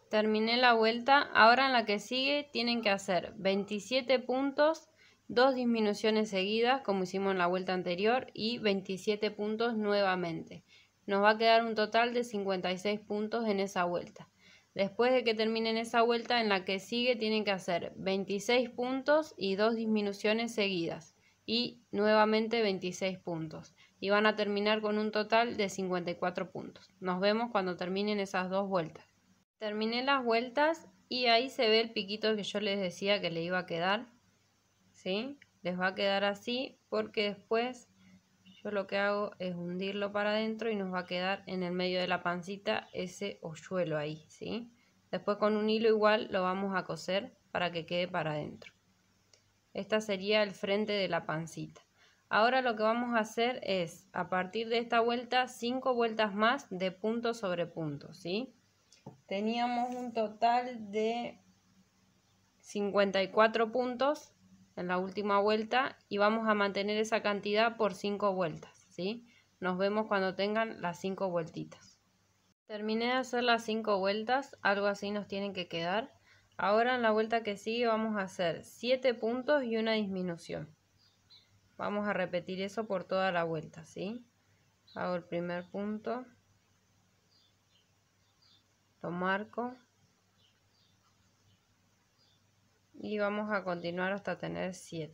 Terminé la vuelta, ahora en la que sigue tienen que hacer 27 puntos, dos disminuciones seguidas como hicimos en la vuelta anterior y 27 puntos nuevamente. Nos va a quedar un total de 56 puntos en esa vuelta. Después de que terminen esa vuelta, en la que sigue tienen que hacer 26 puntos y dos disminuciones seguidas. Y nuevamente 26 puntos. Y van a terminar con un total de 54 puntos. Nos vemos cuando terminen esas dos vueltas. Terminé las vueltas y ahí se ve el piquito que yo les decía que le iba a quedar. ¿Sí? Les va a quedar así porque después yo lo que hago es hundirlo para adentro y nos va a quedar en el medio de la pancita ese hoyuelo ahí, ¿sí? Después con un hilo igual lo vamos a coser para que quede para adentro. Esta sería el frente de la pancita. Ahora lo que vamos a hacer es, a partir de esta vuelta, 5 vueltas más de punto sobre punto, ¿sí? Teníamos un total de 54 puntos en la última vuelta y vamos a mantener esa cantidad por 5 vueltas, ¿sí? Nos vemos cuando tengan las 5 vueltitas. Terminé de hacer las 5 vueltas, algo así nos tienen que quedar. Ahora en la vuelta que sigue vamos a hacer 7 puntos y una disminución. Vamos a repetir eso por toda la vuelta, ¿sí? Hago el primer punto, lo marco, y vamos a continuar hasta tener 7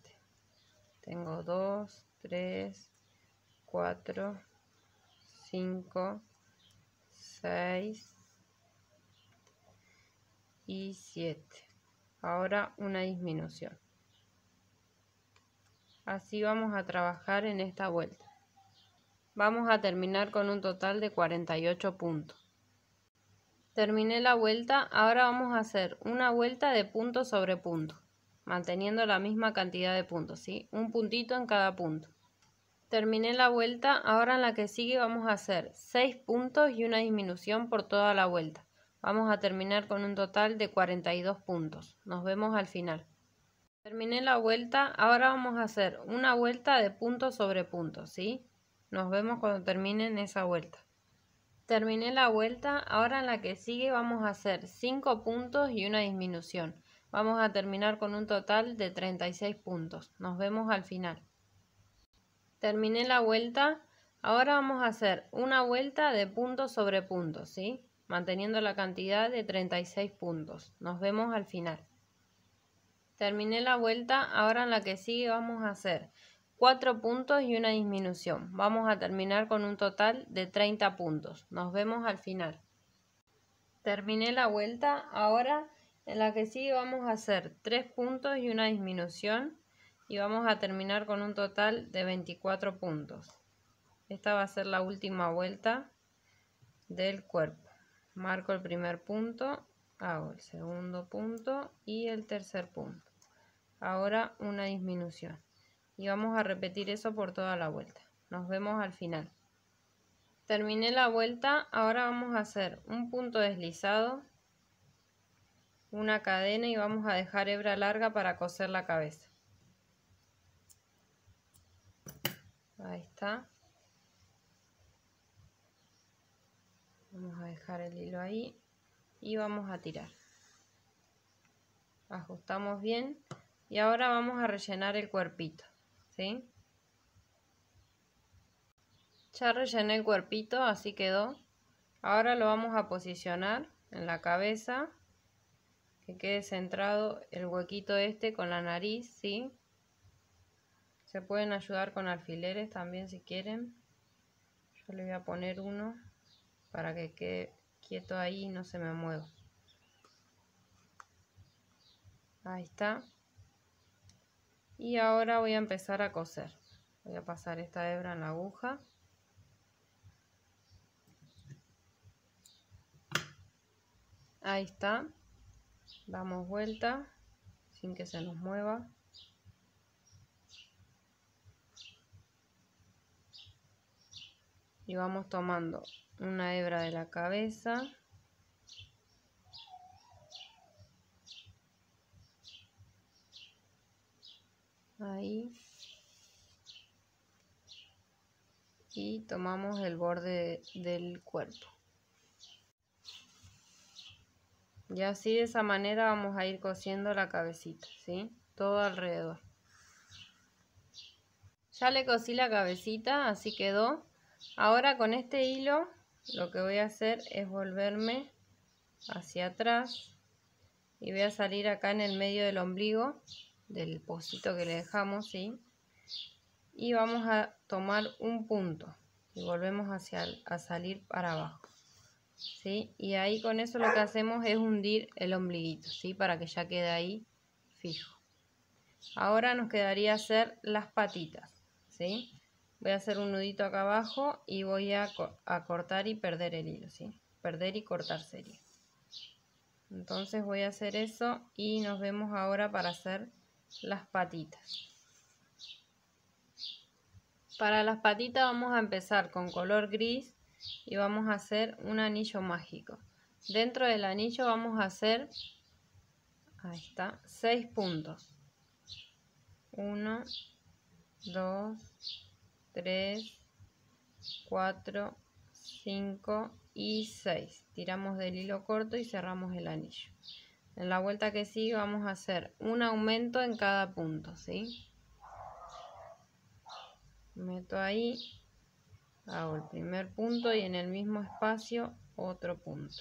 tengo 2 3 4 5 6 y 7 ahora una disminución así vamos a trabajar en esta vuelta vamos a terminar con un total de 48 puntos Terminé la vuelta, ahora vamos a hacer una vuelta de punto sobre punto, manteniendo la misma cantidad de puntos, ¿sí? Un puntito en cada punto. Terminé la vuelta, ahora en la que sigue vamos a hacer 6 puntos y una disminución por toda la vuelta. Vamos a terminar con un total de 42 puntos. Nos vemos al final. Terminé la vuelta, ahora vamos a hacer una vuelta de punto sobre punto, ¿sí? Nos vemos cuando terminen esa vuelta. Terminé la vuelta, ahora en la que sigue vamos a hacer 5 puntos y una disminución. Vamos a terminar con un total de 36 puntos. Nos vemos al final. Terminé la vuelta, ahora vamos a hacer una vuelta de punto sobre punto, Manteniendo la cantidad de 36 puntos. Nos vemos al final. Terminé la vuelta, ahora en la que sigue vamos a hacer 4 puntos y una disminución. Vamos a terminar con un total de 30 puntos. Nos vemos al final. Terminé la vuelta. Ahora en la que sí vamos a hacer 3 puntos y una disminución. Y vamos a terminar con un total de 24 puntos. Esta va a ser la última vuelta del cuerpo. Marco el primer punto, hago el segundo punto y el tercer punto. Ahora una disminución. Y vamos a repetir eso por toda la vuelta. Nos vemos al final. Terminé la vuelta, ahora vamos a hacer un punto deslizado, una cadena y vamos a dejar hebra larga para coser la cabeza. Ahí está. Vamos a dejar el hilo ahí y vamos a tirar. Ajustamos bien y ahora vamos a rellenar el cuerpito. Ya rellené el cuerpito, así quedó. Ahora lo vamos a posicionar en la cabeza, que quede centrado el huequito este con la nariz, ¿sí? Se pueden ayudar con alfileres también si quieren. Yo le voy a poner uno para que quede quieto ahí y no se me mueva. Ahí está y ahora voy a empezar a coser voy a pasar esta hebra en la aguja ahí está damos vuelta sin que se nos mueva y vamos tomando una hebra de la cabeza Ahí. Y tomamos el borde del cuerpo. Y así de esa manera vamos a ir cosiendo la cabecita, ¿sí? Todo alrededor. Ya le cosí la cabecita, así quedó. Ahora con este hilo lo que voy a hacer es volverme hacia atrás y voy a salir acá en el medio del ombligo del pocito que le dejamos, ¿sí? Y vamos a tomar un punto y volvemos hacia, a salir para abajo, ¿sí? Y ahí con eso lo que hacemos es hundir el ombliguito, ¿sí? Para que ya quede ahí fijo. Ahora nos quedaría hacer las patitas, ¿sí? Voy a hacer un nudito acá abajo y voy a, a cortar y perder el hilo, ¿sí? Perder y cortar sería. Entonces voy a hacer eso y nos vemos ahora para hacer las patitas. Para las patitas vamos a empezar con color gris y vamos a hacer un anillo mágico. Dentro del anillo vamos a hacer, ahí 6 puntos. 1, 2, 3, 4, 5 y 6. Tiramos del hilo corto y cerramos el anillo. En la vuelta que sigue vamos a hacer un aumento en cada punto, ¿sí? Meto ahí, hago el primer punto y en el mismo espacio otro punto.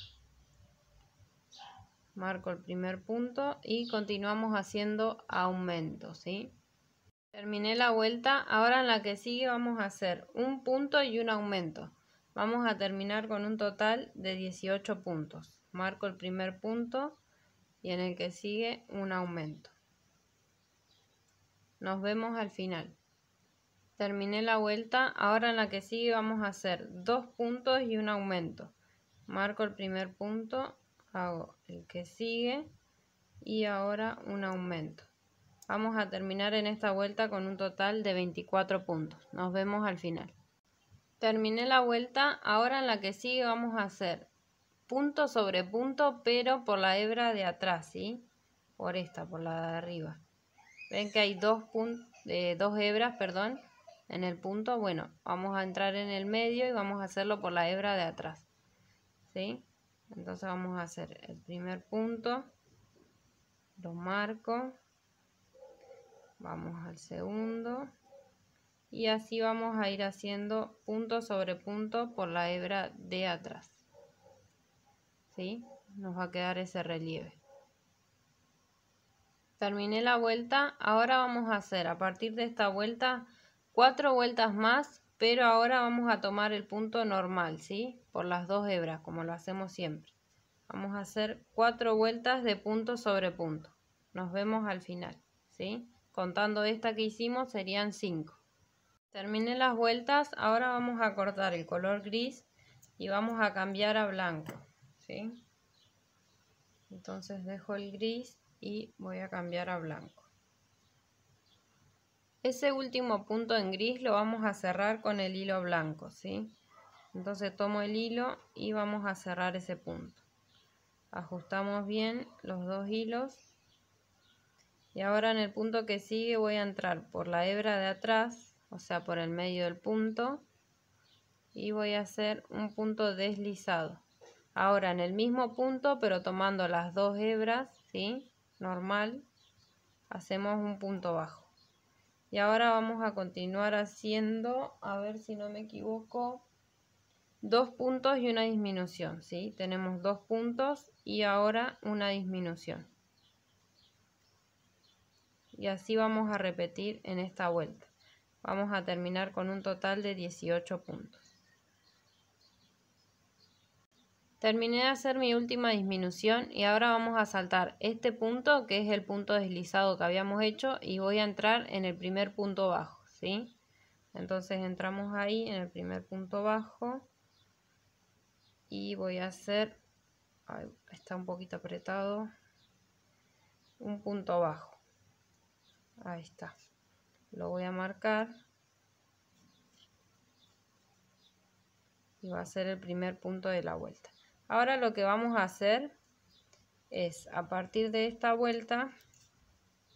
Marco el primer punto y continuamos haciendo aumentos, ¿sí? Terminé la vuelta, ahora en la que sigue vamos a hacer un punto y un aumento. Vamos a terminar con un total de 18 puntos. Marco el primer punto y en el que sigue un aumento. Nos vemos al final. Terminé la vuelta, ahora en la que sigue vamos a hacer dos puntos y un aumento. Marco el primer punto, hago el que sigue y ahora un aumento. Vamos a terminar en esta vuelta con un total de 24 puntos. Nos vemos al final. Terminé la vuelta, ahora en la que sigue vamos a hacer punto sobre punto, pero por la hebra de atrás, ¿sí? Por esta, por la de arriba. Ven que hay dos, eh, dos hebras, perdón, en el punto. Bueno, vamos a entrar en el medio y vamos a hacerlo por la hebra de atrás, ¿sí? Entonces vamos a hacer el primer punto, lo marco, vamos al segundo y así vamos a ir haciendo punto sobre punto por la hebra de atrás. Nos va a quedar ese relieve. Terminé la vuelta, ahora vamos a hacer a partir de esta vuelta cuatro vueltas más, pero ahora vamos a tomar el punto normal, ¿sí? Por las dos hebras, como lo hacemos siempre. Vamos a hacer cuatro vueltas de punto sobre punto. Nos vemos al final, ¿sí? Contando esta que hicimos serían cinco. Terminé las vueltas, ahora vamos a cortar el color gris y vamos a cambiar a blanco. Entonces dejo el gris y voy a cambiar a blanco. Ese último punto en gris lo vamos a cerrar con el hilo blanco, ¿sí? Entonces tomo el hilo y vamos a cerrar ese punto. Ajustamos bien los dos hilos. Y ahora en el punto que sigue voy a entrar por la hebra de atrás, o sea por el medio del punto. Y voy a hacer un punto deslizado. Ahora en el mismo punto, pero tomando las dos hebras, ¿sí? Normal, hacemos un punto bajo. Y ahora vamos a continuar haciendo, a ver si no me equivoco, dos puntos y una disminución, ¿sí? Tenemos dos puntos y ahora una disminución. Y así vamos a repetir en esta vuelta. Vamos a terminar con un total de 18 puntos. Terminé de hacer mi última disminución y ahora vamos a saltar este punto que es el punto deslizado que habíamos hecho y voy a entrar en el primer punto bajo, ¿sí? Entonces entramos ahí en el primer punto bajo y voy a hacer, está un poquito apretado, un punto bajo. Ahí está. Lo voy a marcar. Y va a ser el primer punto de la vuelta. Ahora lo que vamos a hacer es a partir de esta vuelta,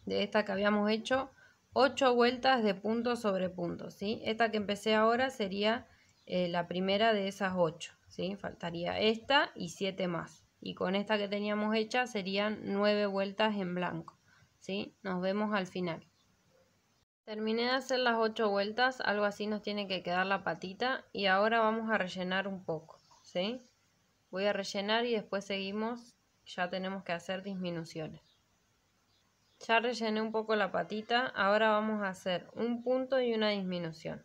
de esta que habíamos hecho, 8 vueltas de punto sobre punto, ¿sí? Esta que empecé ahora sería eh, la primera de esas 8, ¿sí? Faltaría esta y 7 más. Y con esta que teníamos hecha serían 9 vueltas en blanco, ¿sí? Nos vemos al final. Terminé de hacer las 8 vueltas, algo así nos tiene que quedar la patita y ahora vamos a rellenar un poco, ¿sí? Voy a rellenar y después seguimos, ya tenemos que hacer disminuciones. Ya rellené un poco la patita, ahora vamos a hacer un punto y una disminución.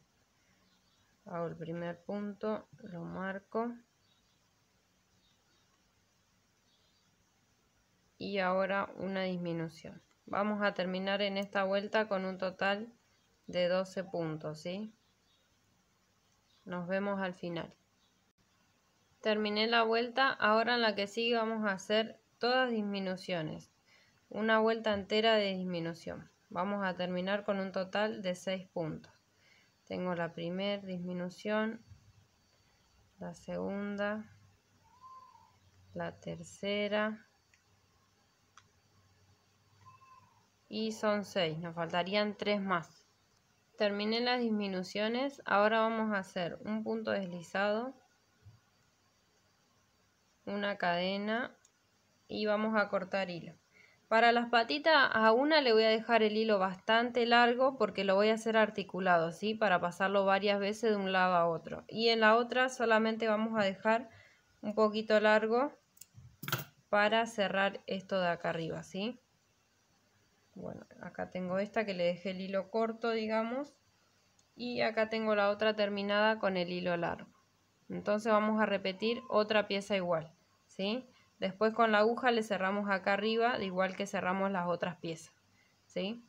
Hago el primer punto, lo marco. Y ahora una disminución. Vamos a terminar en esta vuelta con un total de 12 puntos, ¿sí? Nos vemos al final. Terminé la vuelta, ahora en la que sigue vamos a hacer todas disminuciones, una vuelta entera de disminución. Vamos a terminar con un total de 6 puntos. Tengo la primera disminución, la segunda, la tercera y son 6, nos faltarían 3 más. Terminé las disminuciones, ahora vamos a hacer un punto deslizado una cadena y vamos a cortar hilo. Para las patitas a una le voy a dejar el hilo bastante largo porque lo voy a hacer articulado, así Para pasarlo varias veces de un lado a otro. Y en la otra solamente vamos a dejar un poquito largo para cerrar esto de acá arriba, ¿sí? Bueno, acá tengo esta que le dejé el hilo corto, digamos. Y acá tengo la otra terminada con el hilo largo. Entonces vamos a repetir otra pieza igual. Después con la aguja le cerramos acá arriba, igual que cerramos las otras piezas, ¿sí?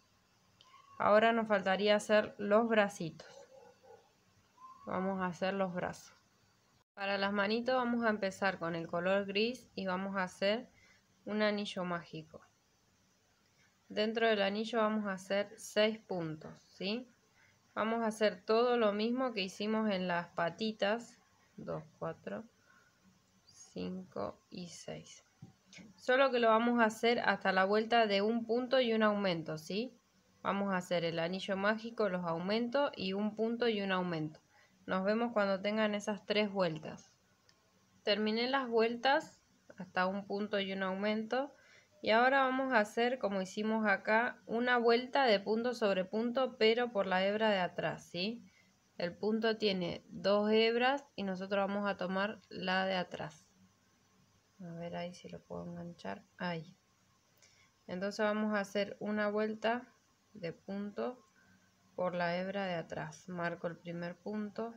Ahora nos faltaría hacer los bracitos. Vamos a hacer los brazos. Para las manitos vamos a empezar con el color gris y vamos a hacer un anillo mágico. Dentro del anillo vamos a hacer 6 puntos, ¿sí? Vamos a hacer todo lo mismo que hicimos en las patitas. 2, 4, 5 y 6. Solo que lo vamos a hacer hasta la vuelta de un punto y un aumento, ¿sí? Vamos a hacer el anillo mágico, los aumentos y un punto y un aumento. Nos vemos cuando tengan esas tres vueltas. Terminé las vueltas hasta un punto y un aumento. Y ahora vamos a hacer, como hicimos acá, una vuelta de punto sobre punto, pero por la hebra de atrás, ¿sí? El punto tiene dos hebras y nosotros vamos a tomar la de atrás a ver ahí si lo puedo enganchar ahí entonces vamos a hacer una vuelta de punto por la hebra de atrás marco el primer punto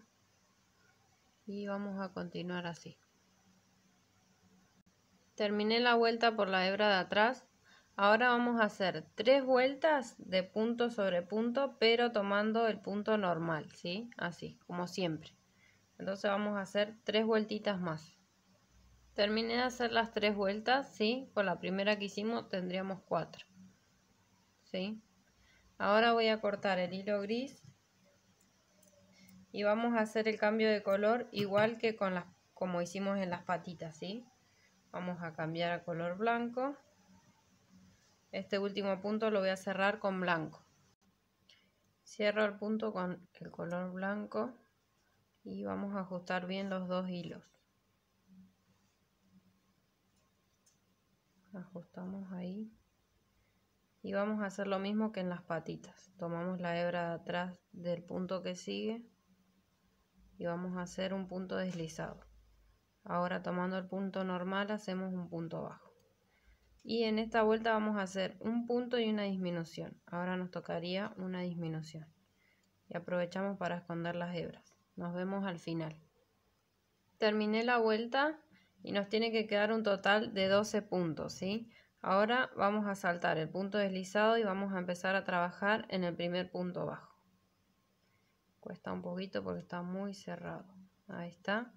y vamos a continuar así terminé la vuelta por la hebra de atrás ahora vamos a hacer tres vueltas de punto sobre punto pero tomando el punto normal sí así como siempre entonces vamos a hacer tres vueltitas más Terminé de hacer las tres vueltas, ¿sí? Con la primera que hicimos tendríamos cuatro, ¿sí? Ahora voy a cortar el hilo gris y vamos a hacer el cambio de color igual que con las, como hicimos en las patitas, ¿sí? Vamos a cambiar a color blanco. Este último punto lo voy a cerrar con blanco. Cierro el punto con el color blanco y vamos a ajustar bien los dos hilos. ajustamos ahí y vamos a hacer lo mismo que en las patitas tomamos la hebra de atrás del punto que sigue y vamos a hacer un punto deslizado ahora tomando el punto normal hacemos un punto bajo y en esta vuelta vamos a hacer un punto y una disminución ahora nos tocaría una disminución y aprovechamos para esconder las hebras nos vemos al final terminé la vuelta y nos tiene que quedar un total de 12 puntos, ¿sí? Ahora vamos a saltar el punto deslizado y vamos a empezar a trabajar en el primer punto bajo. Cuesta un poquito porque está muy cerrado. Ahí está.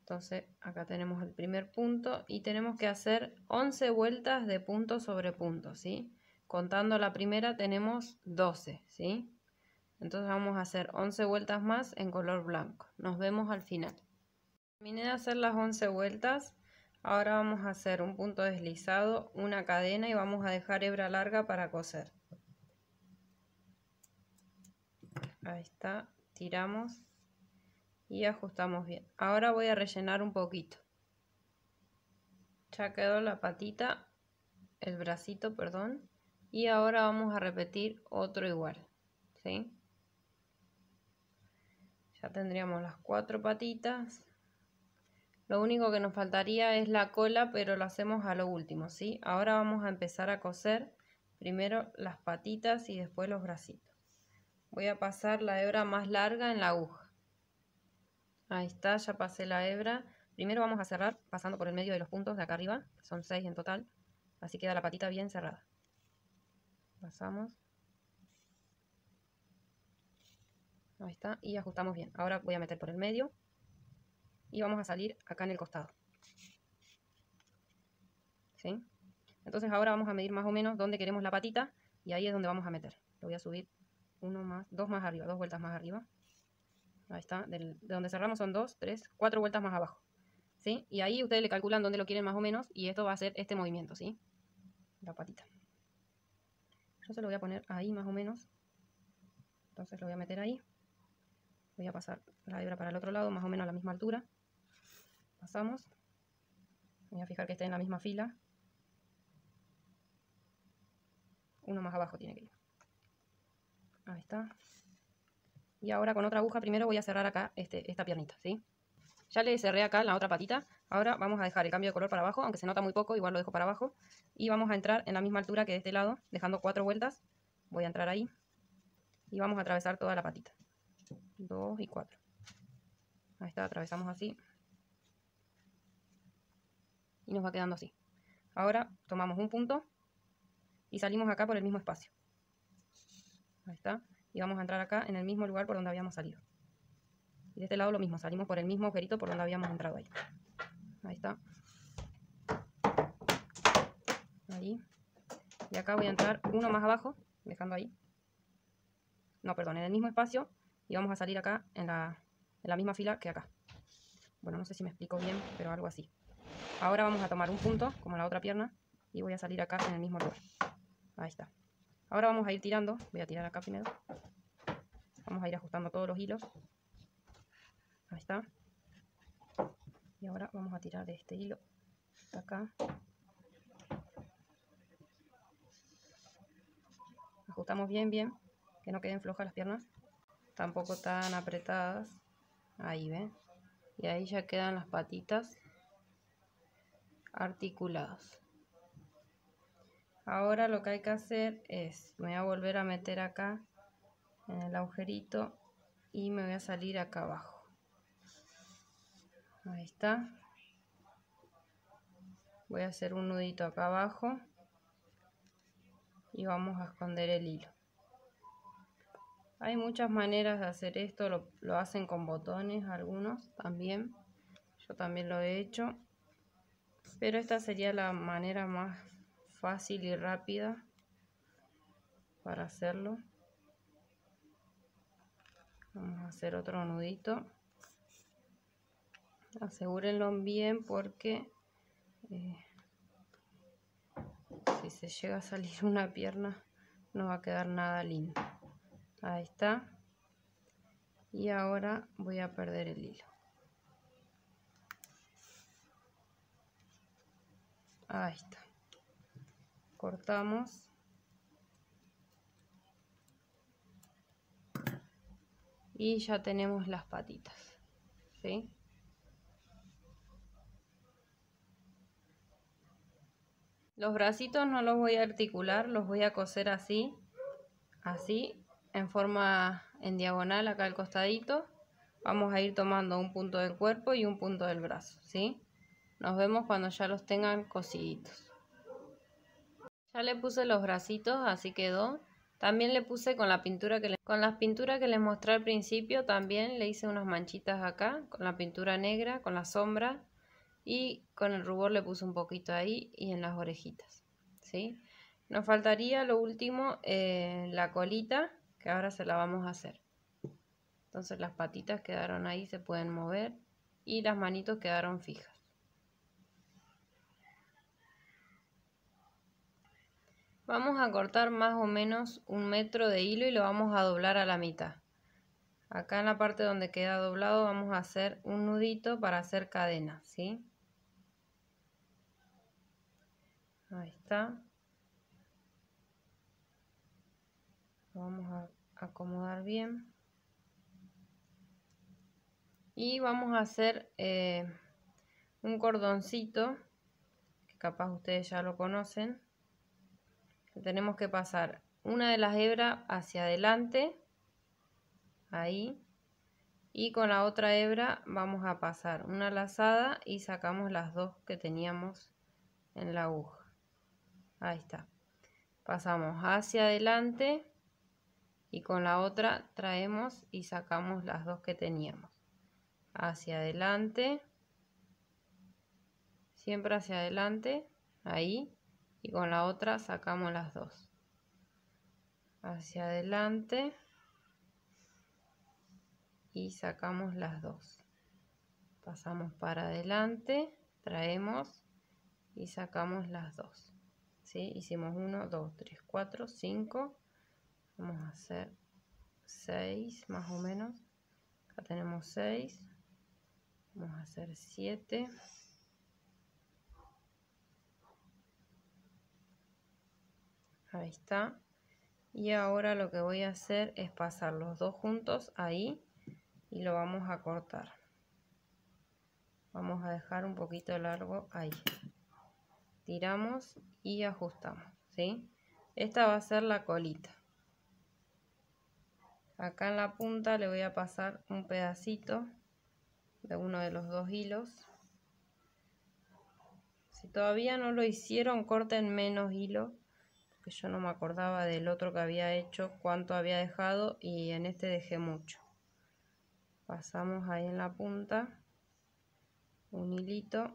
Entonces acá tenemos el primer punto y tenemos que hacer 11 vueltas de punto sobre punto, ¿sí? Contando la primera tenemos 12, ¿sí? Entonces vamos a hacer 11 vueltas más en color blanco. Nos vemos al final. Terminé de hacer las 11 vueltas. Ahora vamos a hacer un punto deslizado, una cadena y vamos a dejar hebra larga para coser. Ahí está, tiramos y ajustamos bien. Ahora voy a rellenar un poquito. Ya quedó la patita, el bracito, perdón. Y ahora vamos a repetir otro igual, ¿sí? Ya tendríamos las cuatro patitas. Lo único que nos faltaría es la cola, pero lo hacemos a lo último, ¿sí? Ahora vamos a empezar a coser primero las patitas y después los bracitos. Voy a pasar la hebra más larga en la aguja. Ahí está, ya pasé la hebra. Primero vamos a cerrar pasando por el medio de los puntos de acá arriba, que son seis en total. Así queda la patita bien cerrada. Pasamos. Ahí está, y ajustamos bien. Ahora voy a meter por el medio y vamos a salir acá en el costado. ¿Sí? Entonces ahora vamos a medir más o menos dónde queremos la patita y ahí es donde vamos a meter. Lo voy a subir uno más, dos más arriba, dos vueltas más arriba. Ahí está, de donde cerramos son dos, tres, cuatro vueltas más abajo. ¿Sí? Y ahí ustedes le calculan dónde lo quieren más o menos y esto va a ser este movimiento, ¿sí? La patita. Yo se lo voy a poner ahí más o menos. Entonces lo voy a meter ahí. Voy a pasar la hebra para el otro lado, más o menos a la misma altura pasamos. voy a fijar que esté en la misma fila. Uno más abajo tiene que ir. Ahí está. Y ahora con otra aguja primero voy a cerrar acá este, esta piernita, ¿sí? Ya le cerré acá la otra patita. Ahora vamos a dejar el cambio de color para abajo, aunque se nota muy poco, igual lo dejo para abajo. Y vamos a entrar en la misma altura que de este lado, dejando cuatro vueltas. Voy a entrar ahí. Y vamos a atravesar toda la patita. Dos y cuatro. Ahí está, atravesamos así y nos va quedando así. Ahora tomamos un punto y salimos acá por el mismo espacio. Ahí está. Y vamos a entrar acá en el mismo lugar por donde habíamos salido. Y de este lado lo mismo, salimos por el mismo agujerito por donde habíamos entrado ahí. Ahí está. Ahí. Y acá voy a entrar uno más abajo, dejando ahí. No, perdón, en el mismo espacio. Y vamos a salir acá en la, en la misma fila que acá. Bueno, no sé si me explico bien, pero algo así. Ahora vamos a tomar un punto, como la otra pierna, y voy a salir acá en el mismo lugar. Ahí está. Ahora vamos a ir tirando, voy a tirar acá primero. Vamos a ir ajustando todos los hilos. Ahí está. Y ahora vamos a tirar de este hilo acá. Ajustamos bien, bien, que no queden flojas las piernas, tampoco tan apretadas. Ahí ven. Y ahí ya quedan las patitas articulados. Ahora lo que hay que hacer es, me voy a volver a meter acá en el agujerito y me voy a salir acá abajo. Ahí está. Voy a hacer un nudito acá abajo y vamos a esconder el hilo. Hay muchas maneras de hacer esto, lo, lo hacen con botones algunos también. Yo también lo he hecho. Pero esta sería la manera más fácil y rápida para hacerlo. Vamos a hacer otro nudito. Asegúrenlo bien porque eh, si se llega a salir una pierna no va a quedar nada lindo. Ahí está. Y ahora voy a perder el hilo. ahí está cortamos y ya tenemos las patitas ¿sí? los bracitos no los voy a articular los voy a coser así así en forma en diagonal acá al costadito vamos a ir tomando un punto del cuerpo y un punto del brazo ¿sí? Nos vemos cuando ya los tengan cosiditos. Ya le puse los bracitos, así quedó. También le puse con la pintura que con las pinturas que les mostré al principio, también le hice unas manchitas acá con la pintura negra, con la sombra y con el rubor le puse un poquito ahí y en las orejitas, ¿sí? Nos faltaría lo último, eh, la colita, que ahora se la vamos a hacer. Entonces las patitas quedaron ahí, se pueden mover y las manitos quedaron fijas. Vamos a cortar más o menos un metro de hilo y lo vamos a doblar a la mitad. Acá en la parte donde queda doblado vamos a hacer un nudito para hacer cadena, ¿sí? Ahí está. Lo vamos a acomodar bien. Y vamos a hacer eh, un cordoncito, que capaz ustedes ya lo conocen tenemos que pasar una de las hebras hacia adelante, ahí, y con la otra hebra vamos a pasar una lazada y sacamos las dos que teníamos en la aguja. Ahí está. Pasamos hacia adelante y con la otra traemos y sacamos las dos que teníamos. Hacia adelante, siempre hacia adelante, ahí, y con la otra sacamos las dos hacia adelante y sacamos las dos pasamos para adelante traemos y sacamos las dos ¿sí? hicimos 1 2 3 4 5 vamos a hacer 6 más o menos acá tenemos 6 vamos a hacer 7 Ahí está. Y ahora lo que voy a hacer es pasar los dos juntos ahí y lo vamos a cortar. Vamos a dejar un poquito largo ahí. Tiramos y ajustamos, ¿sí? Esta va a ser la colita. Acá en la punta le voy a pasar un pedacito de uno de los dos hilos. Si todavía no lo hicieron, corten menos hilo que yo no me acordaba del otro que había hecho, cuánto había dejado y en este dejé mucho. Pasamos ahí en la punta un hilito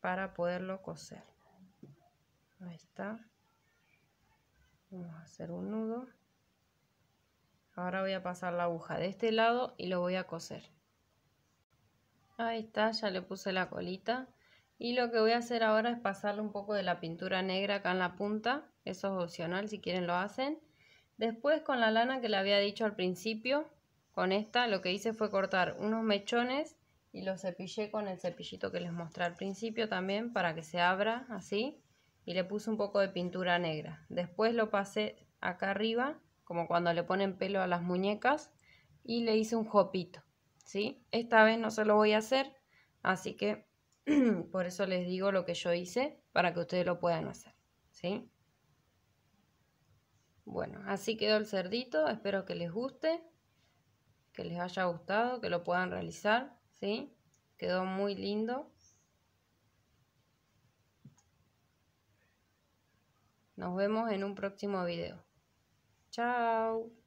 para poderlo coser. Ahí está. Vamos a hacer un nudo. Ahora voy a pasar la aguja de este lado y lo voy a coser. Ahí está, ya le puse la colita. Y lo que voy a hacer ahora es pasarle un poco de la pintura negra acá en la punta. Eso es opcional, si quieren lo hacen. Después con la lana que le había dicho al principio, con esta lo que hice fue cortar unos mechones y los cepillé con el cepillito que les mostré al principio también para que se abra así. Y le puse un poco de pintura negra. Después lo pasé acá arriba, como cuando le ponen pelo a las muñecas, y le hice un jopito. ¿sí? Esta vez no se lo voy a hacer, así que Por eso les digo lo que yo hice para que ustedes lo puedan hacer, ¿sí? Bueno, así quedó el cerdito. Espero que les guste, que les haya gustado, que lo puedan realizar, ¿sí? Quedó muy lindo. Nos vemos en un próximo video. Chao.